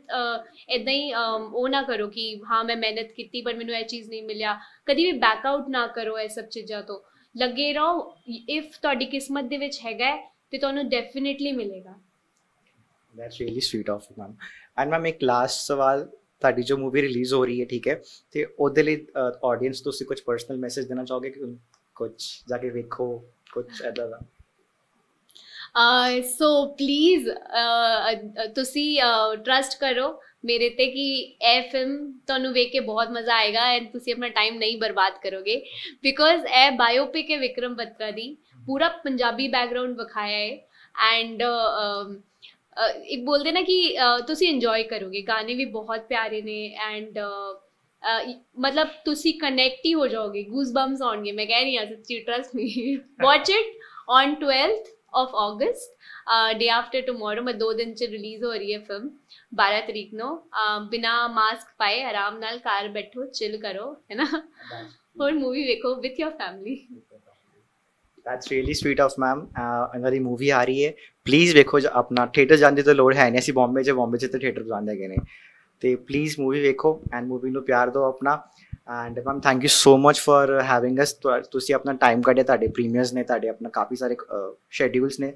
ਇਦਾਂ ਹੀ ਉਹ ਨਾ ਕਰੋ ਕਿ ਹਾਂ ਮੈਂ ਮਿਹਨਤ ਕੀਤੀ ਪਰ ਮੈਨੂੰ ਇਹ ਚੀਜ਼ ਨਹੀਂ ਮਿਲਿਆ ਕਦੀ ਵੀ ਬੈਕ ਆਊਟ ਨਾ ਕਰੋ ਇਹ ਸਭ ਚੀਜ਼ਾਂ ਤੋਂ ਲੱਗੇ ਰਹੋ ਇਫ ਤੁਹਾਡੀ ਕਿਸਮਤ ਦੇ ਵਿੱਚ ਹੈਗਾ ਤੇ ਤੁਹਾਨੂੰ ਡੈਫੀਨਿਟਲੀ ਮਿਲੇਗਾ that's really sweet of you ma'am and ma'am ਇੱਕ ਲਾਸਟ ਸਵਾਲ ਤੁਹਾਡੀ ਜੋ ਮੂਵੀ ਰਿਲੀਜ਼ ਹੋ ਰਹੀ ਹੈ ਠੀਕ ਹੈ ਤੇ ਉਹਦੇ ਲਈ ਆਡੀਅנס ਤੁਸੀਂ ਕੁਝ ਪਰਸਨਲ ਮੈਸੇਜ ਦੇਣਾ ਚਾਹੋਗੇ ਕਿ ਕੁਝ ਜਾ ਕੇ ਵੇਖੋ ਕੁਝ ਐਦਾ ਦਾ ਸੋ ਪਲੀਜ਼ ਤੁਸੀਂ ਟਰਸਟ ਕਰੋ ਮੇਰੇ ਤੇ ਕਿ ਇਹ ਫਿਲਮ ਤੁਹਾਨੂੰ ਵੇਖ ਕੇ ਬਹੁਤ ਮਜ਼ਾ ਆਏਗਾ ਐਂਡ ਤੁਸੀਂ ਆਪਣਾ ਟਾਈਮ ਨਹੀਂ ਬਰਬਾਦ ਕਰੋਗੇ ਬਿਕੋਜ਼ ਇਹ ਬਾਇਓਪਿਕ ਹੈ ਵਿਕਰਮ ਬੱਤਰਾ ਦੀ ਪੂਰਾ ਪੰਜਾਬੀ ਬੈਕਗ੍ਰਾਉਂਡ ਵਿਖਾਇਆ ਹੈ ਐਂਡ एक बोलते ना कि तुसी एंजॉय करोगे गाने भी बहुत प्यारे ने एंड मतलब ਤੁਸੀਂ ਕਨੈਕਟ ਹੀ ਹੋ ਜਾਓਗੇ ਗੂਸ ਬੰਪਸ ਆਉਣਗੇ ਮੈਂ ਕਹਿ ਰਹੀ ਹਾਂ ਸੱਚੀ trust me watch it on twelfth of August day after tomorrow मैं दो दिन से रिलीज हो रही है फिल्म बारह तरीक नो बिना मास्क पाए आराम नाल कार बैठो चिल करो है ना और मूवी देखो with your family that's really sweet of ma'am हमारी movie आ रही है ਪਲੀਜ਼ ਵੇਖੋ ਆਪਣਾ ਥੀਏਟਰ ਜਾਣ ਦੀ ਤਾਂ ਲੋੜ ਹੈ ਨਹੀਂ ਅਸੀਂ ਬੰਬੇ 'ਚ ਬੰਬੇ 'ਚ ਤਾਂ ਥੀਏਟਰ ਜਾਂਦੇ ਹੈਗੇ ਨੇ ਤੇ ਪਲੀਜ਼ ਮੂਵੀ ਵੇਖੋ ਐਂਡ ਮੂਵੀ ਨੂੰ ਪਿਆਰ ਦਿਓ ਆਪਣਾ and ma'am thank you so much for having us ਤੁਸੀਂ ਆਪਣਾ ਟਾਈਮ ਕੱਢਿਆ ਤੁਹਾਡੇ ਪ੍ਰੀਮੀਅਰਸ ਨੇ ਤੁਹਾਡੇ ਆਪਣਾ ਕਾਫੀ ਸਾਰੇ ਸ਼ੈਡਿਊਲਸ ਨੇ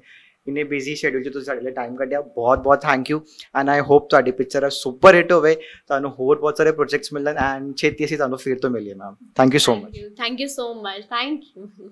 ਇਨੇ ਬਿਜ਼ੀ ਸ਼ੈਡਿਊਲ 'ਚ ਤੁਸੀਂ ਸਾਡੇ ਲਈ ਟਾਈਮ ਕੱਢਿਆ ਬਹੁਤ ਬਹੁਤ thank you and I hope ਤੁਹਾਡੀ ਪਿਕਚਰ ਸੁਪਰ ਹਿੱਟ ਹੋਵੇ ਤੁਹਾਨੂੰ ਹੋਰ ਬਹੁਤ ਸਾਰੇ ਪ੍ਰੋਜੈਕਟਸ ਮਿਲਣ ਐਂਡ ਛੇਤੀ ਅਸੀਂ ਤੁਹਾਨੂੰ ਫੇਰ ਤੋਂ ਮਿਲੀਏ ma'am thank you so much thank you so much thank you